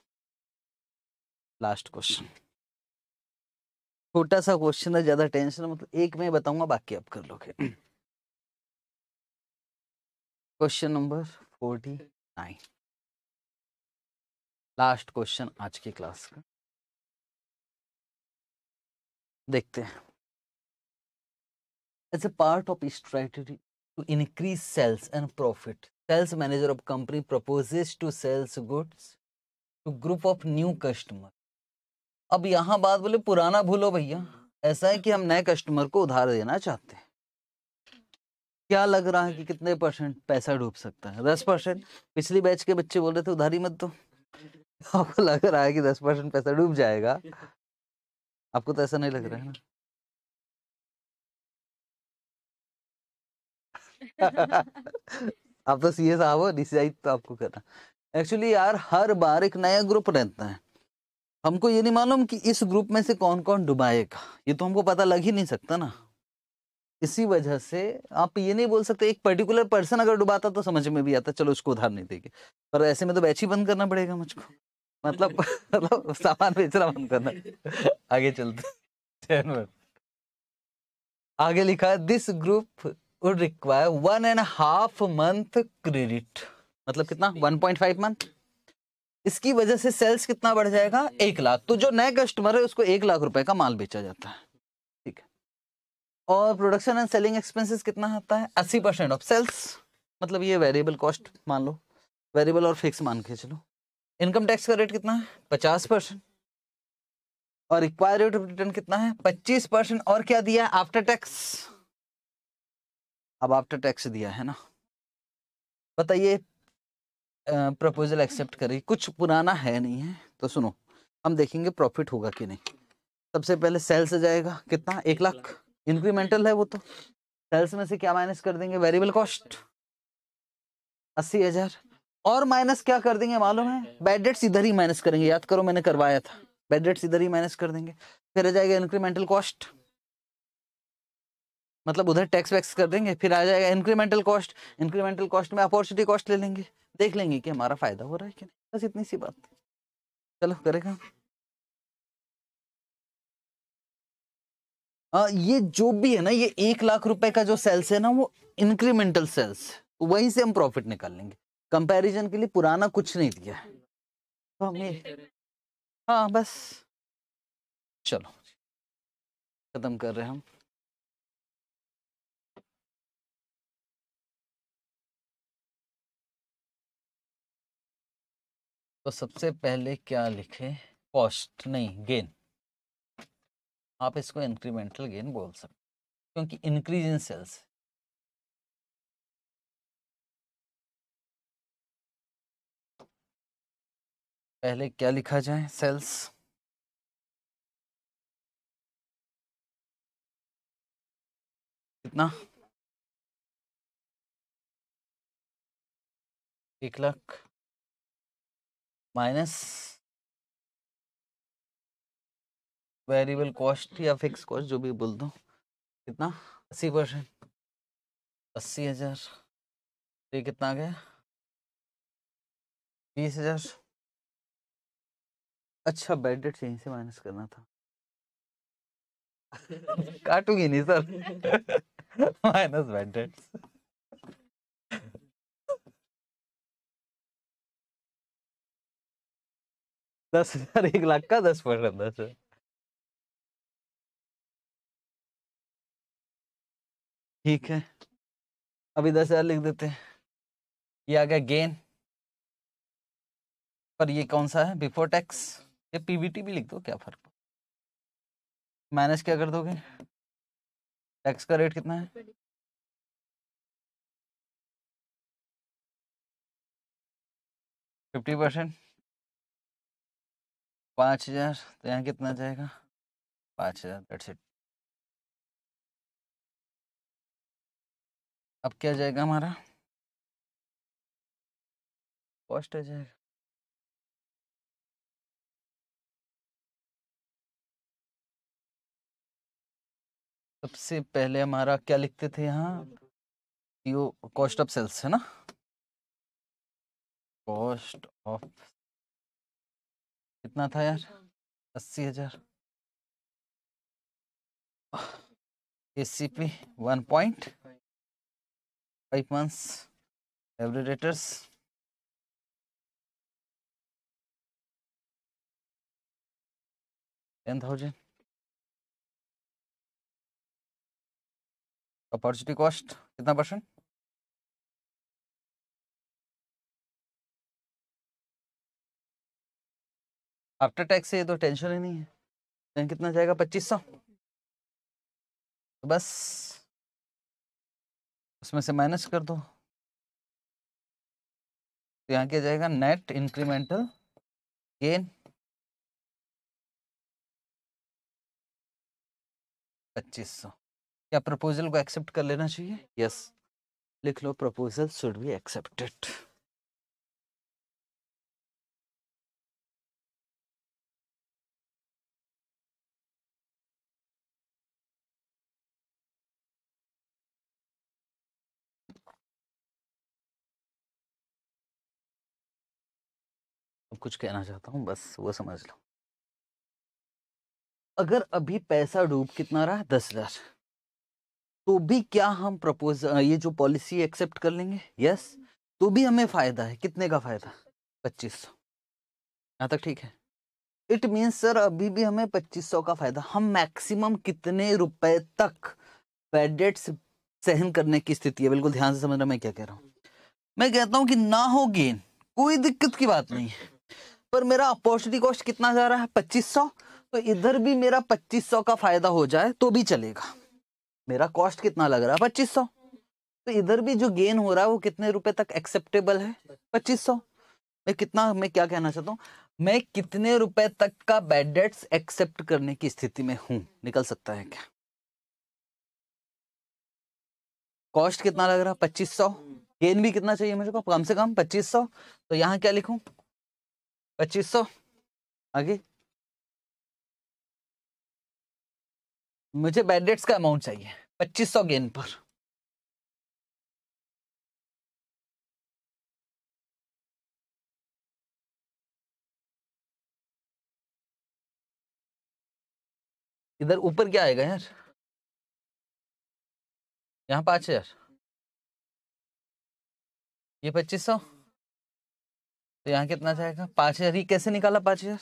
लास्ट क्वेश्चन छोटा सा क्वेश्चन है ज्यादा टेंशन मतलब एक में बताऊंगा बाकी आप कर लोगे question number forty nine last question आज की क्लास का देखते हैं as a part of strategy to increase sales and profit sales manager of company proposes to sales goods to group of new customer अब यहां बात बोले पुराना भूलो भैया ऐसा है कि हम नए कस्टमर को उधार देना चाहते हैं क्या लग रहा है कि कितने परसेंट पैसा डूब सकता है दस परसेंट पिछली बैच के बच्चे बोल रहे थे उधारी मत दो आपको लग रहा है कि दस परसेंट पैसा डूब जाएगा आपको तो ऐसा नहीं लग रहा है ना *laughs* *laughs* आप तो सी ए डिसाइड तो आपको करना एक्चुअली यार हर बार एक नया ग्रुप रहता है हमको ये नहीं मालूम कि इस ग्रुप में से कौन कौन डुबाएगा ये तो हमको पता लग ही नहीं सकता ना इसी वजह से आप ये नहीं बोल सकते एक पर्टिकुलर पर्सन अगर डुबाता तो समझ में भी आता चलो उसको उधार नहीं देगी पर ऐसे में तो बैच ही बंद करना पड़ेगा मुझको मतलब *laughs* मतलब सामान बेचना बंद करना आगे चलते आगे लिखा this group would require one and a half month credit. मतलब कितना 1.5 मंथ इसकी वजह से सेल्स कितना बढ़ जाएगा एक लाख तो जो नए कस्टमर है उसको एक लाख रुपए का माल बेचा जाता है ठीक है और प्रोडक्शन एंड सेलिंग एक्सपेंसेस कितना आता है अस्सी परसेंट ऑफ सेल्स मतलब ये वेरिएबल कॉस्ट मान लो वेरिएबल और फिक्स मान के चलो इनकम टैक्स का रेट कितना है पचास परसेंट और रिक्वायर रेट ऑफ रिटर्न कितना है पच्चीस परसेंट और क्या दिया है आफ्टर टैक्स अब आफ्टर टैक्स दिया है ना बताइए प्रपोजल एक्सेप्ट करिए कुछ पुराना है नहीं है तो सुनो हम देखेंगे प्रॉफिट होगा कि नहीं सबसे पहले सेल्स से जाएगा कितना एक लाख इंक्रीमेंटल है वो तो सेल्स में से क्या माइनस कर देंगे वेरिएबल कॉस्ट अस्सी हजार और माइनस क्या कर देंगे मालूम है बैड डेट्स इधर ही माइनस करेंगे याद करो मैंने करवाया था बैड डेट्स इधर ही माइनस कर देंगे फिर आ जाएगा इंक्रीमेंटल कॉस्ट मतलब उधर टैक्स वैक्स कर देंगे फिर आ जाएगा इंक्रीमेंटल कॉस्ट इंक्रीमेंटल कॉस्ट में अपॉर्चुनिटी कॉस्ट ले लेंगे देख लेंगे कि हमारा फायदा हो रहा है कि नहीं बस इतनी सी बात चलो करेगा आ, हाँ, ये जो भी है ना ये एक लाख रुपए का जो सेल्स है ना वो इंक्रीमेंटल सेल्स वहीं से हम प्रॉफिट निकाल लेंगे कंपैरिजन के लिए पुराना कुछ नहीं दिया तो हम ये हाँ बस चलो खत्म कर रहे हैं हम तो सबसे पहले क्या लिखे कॉस्ट नहीं गेन आप इसको इंक्रीमेंटल गेन बोल सकते क्योंकि इंक्रीज इन सेल्स पहले क्या लिखा जाए सेल्स कितना एक लाख माइनस वेरिएबल कॉस्ट या फिक्स कॉस्ट जो भी बोल दो कितना अस्सी परसेंट अस्सी हजार ये कितना आ गया बीस हजार अच्छा डेट यहीं से माइनस करना था *laughs* काटूंगी नहीं सर माइनस *laughs* बैडेट दस हजार एक लाख का दस परसेंट दस ठीक है अभी दस हजार लिख देते हैं ये आ गया गेन पर ये कौन सा है बिफोर टैक्स ये पीबीटी भी लिख दो क्या फर्क माइनस क्या कर दोगे टैक्स का रेट कितना है फिफ्टी परसेंट पाँच हज़ार तो यहाँ कितना जाएगा पाँच हज़ार डेट्स अब क्या जाएगा हमारा कॉस्ट आ जाएगा सबसे पहले हमारा क्या लिखते थे यहाँ कॉस्ट ऑफ सेल्स है ना कॉस्ट ऑफ कितना था यार अस्सी हजार S C P one point five months एवरेटर्स टेन थाउजेंड अपॉर्चुनिटी कॉस्ट कितना परसेंट आफ्टर टैक्स से ये तो टेंशन ही नहीं है तो कितना जाएगा पच्चीस सौ तो बस उसमें से माइनस कर दो तो यहाँ क्या जाएगा नेट इंक्रीमेंटल गेन पच्चीस सौ क्या प्रपोजल को एक्सेप्ट कर लेना चाहिए यस yes. लिख लो प्रपोजल शुड बी एक्सेप्टेड कुछ कहना चाहता हूँ बस वो समझ लो अगर अभी पैसा डूब कितना रहा है दस हजार तो भी क्या हम प्रपोज ये जो पॉलिसी एक्सेप्ट कर लेंगे यस तो भी हमें फायदा है कितने का फायदा पच्चीस सौ यहाँ तक ठीक है इट मीन्स सर अभी भी हमें पच्चीस सौ का फायदा हम मैक्सिमम कितने रुपए तक बैडेट्स सहन करने की स्थिति है बिल्कुल ध्यान से समझ रहा मैं क्या कह रहा हूँ मैं कहता हूँ कि ना हो गेन कोई दिक्कत की बात नहीं है पर मेरा अपॉर्चुनिटी कॉस्ट कितना जा रहा है पच्चीस सौ तो इधर भी मेरा पच्चीस सौ का फायदा हो जाए तो भी चलेगा मेरा कॉस्ट कितना लग रहा है पच्चीस सौ तो इधर भी जो गेन हो रहा है वो कितने रुपए तक एक्सेप्टेबल है पच्चीस सौ मैं कितना मैं क्या कहना चाहता हूँ मैं कितने रुपए तक का बैड डेट्स एक्सेप्ट करने की स्थिति में हूं निकल सकता है क्या कॉस्ट कितना लग रहा है पच्चीस सौ गेन भी कितना चाहिए मुझे को कम से कम पच्चीस सौ तो यहाँ क्या लिखूं पच्चीस सौ आगे मुझे बैडेट्स का अमाउंट चाहिए पच्चीस सौ गेंद पर इधर ऊपर क्या आएगा यार यहाँ पाँच हजार ये पच्चीस सौ तो यहाँ कितना जाएगा पांच हजार ये कैसे निकाला पांच हजार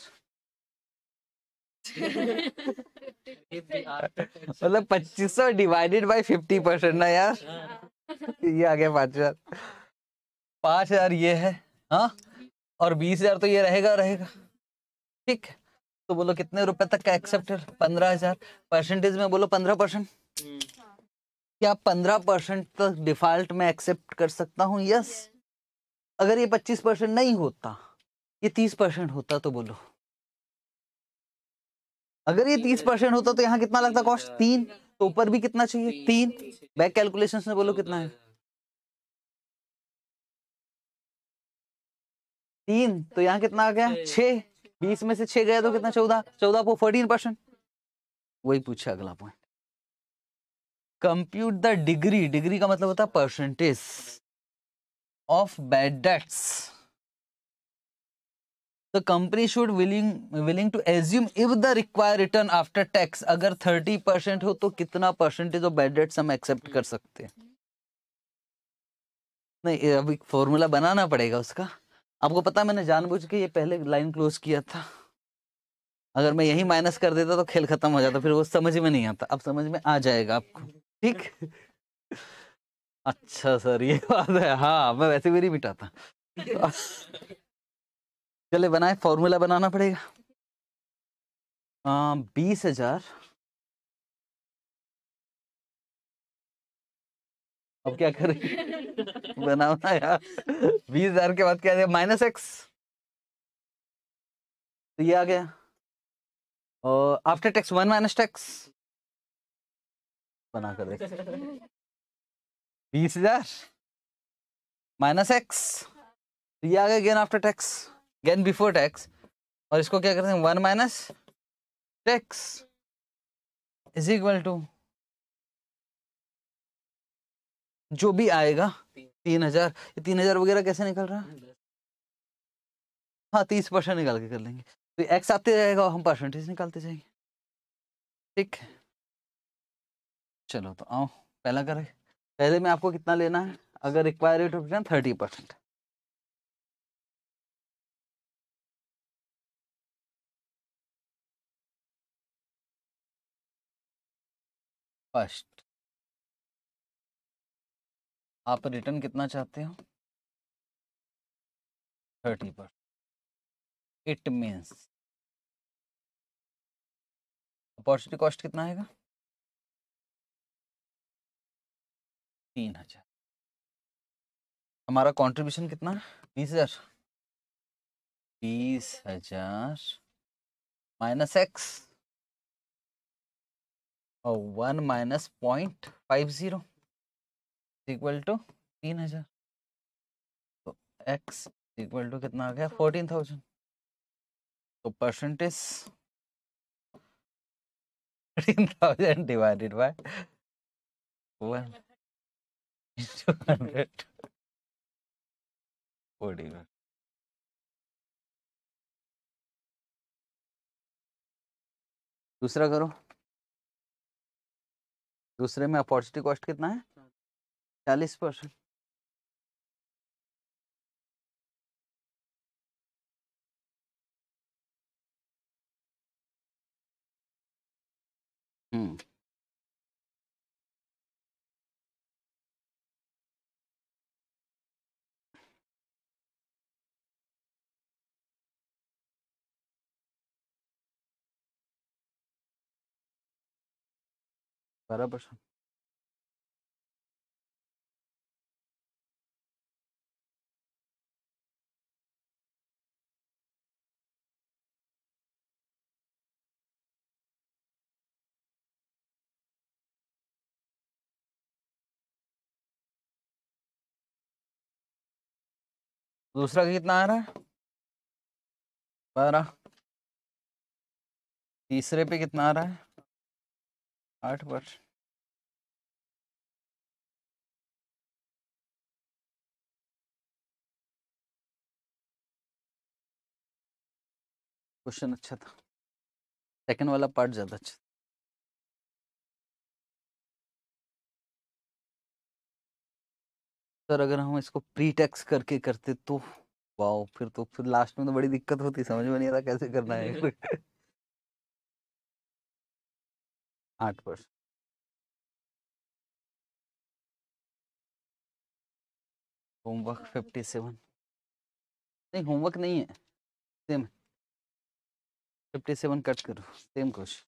मतलब पच्चीस सौ डिवाइडेड बाई फिफ्टी परसेंट ना यार ये आ गया पांच हजार पांच हजार ये है हाँ और बीस हजार तो ये रहेगा रहेगा ठीक है तो बोलो कितने रुपए तक का एक्सेप्ट है पंद्रह हजार परसेंटेज में बोलो पंद्रह परसेंट हम्म। क्या पंद्रह परसेंट तक डिफॉल्ट में एक्सेप्ट कर सकता हूँ यस yes. अगर ये पच्चीस परसेंट नहीं होता ये तीस परसेंट होता तो बोलो अगर ये तीस परसेंट होता तो यहाँ कितना लगता कॉस्ट तीन तो ऊपर भी कितना चाहिए तीन बैक कैलकुलेशन में बोलो तो कितना है तीन तो यहाँ कितना आ गया छह बीस में से छह गया तो कितना चौदह चौदह फोर्टीन परसेंट वही पूछा अगला point compute the degree degree का मतलब होता है percentage of bad debts the company should willing willing to assume if the required return after tax अगर 30 परसेंट हो तो कितना परसेंटेज ऑफ bad debts हम एक्सेप्ट कर सकते हैं नहीं अभी फॉर्मूला बनाना पड़ेगा उसका आपको पता मैंने जानबूझ के ये पहले लाइन क्लोज किया था अगर मैं यही माइनस कर देता तो खेल खत्म हो जाता फिर वो समझ में नहीं आता अब समझ में आ जाएगा आपको ठीक *laughs* अच्छा सर ये बात है हाँ मैं वैसे भी नहीं मिटाता चले बनाए फॉर्मूला बनाना पड़ेगा हाँ, बीस हजार अब क्या करें बनाओ ना यार बीस हजार के बाद क्या माइनस एक्स तो ये आ गया और after tax one minus tax बना कर देख बीस हजार माइनस एक्स ये आ गया gain after tax gain before tax और इसको क्या करते हैं one minus tax is equal to जो भी आएगा तीन हजार ये तीन हजार वगैरह कैसे निकल रहा है हाँ तीस परसेंट निकाल के कर लेंगे तो एक्स आते रहेगा हम परसेंटेज निकालते जाएंगे ठीक है चलो तो आओ पहला करें पहले में आपको कितना लेना है अगर require rate of return thirty percent first आप रिटर्न कितना चाहते हो thirty percent it means opportunity cost कितना आएगा तीन हजार हमारा कंट्रीब्यूशन कितना बीस हजार बीस हजार माइनस एक्स और one minus point five zero equal to तीन हजार तो एक्स इक्वल टू कितना आ गया फोर्टीन थाउजेंड तो percentage fourteen thousand divided by one दूसरा करो दूसरे में अपॉर्चुनिटी कॉस्ट कितना है चालीस परसेंट बराबर दूसरा कितना आ रहा है बारह तीसरे पे कितना आ रहा है आठ वर्ष क्वेश्चन अच्छा था सेकंड वाला पार्ट ज़्यादा अच्छा था सर अगर हम इसको प्री टैक्स करके करते तो वाओ फिर तो फिर लास्ट में तो बड़ी दिक्कत होती समझ में नहीं आता कैसे करना है *laughs* आठ परसेंट होमवर्क फिफ्टी सेवन नहीं होमवर्क नहीं है सेम फिफ्टी सेवन कट करो सेम कुछ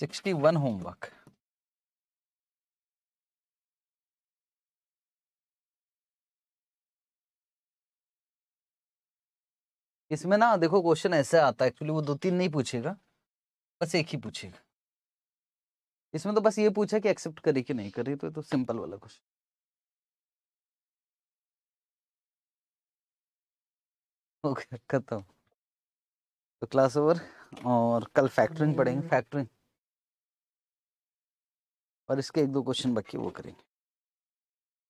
सिक्सटी वन होमवर्क इसमें ना देखो क्वेश्चन ऐसे आता है एक्चुअली वो दो तीन नहीं पूछेगा बस एक ही पूछेगा इसमें तो बस ये पूछा कि एक्सेप्ट करी कि नहीं करी तो, तो सिंपल वाला क्वेश्चन ओके *laughs* खत्म तो क्लास ओवर और कल फैक्टरिंग पढ़ेंगे फैक्टरिंग और इसके एक दो क्वेश्चन बाकी वो करेंगे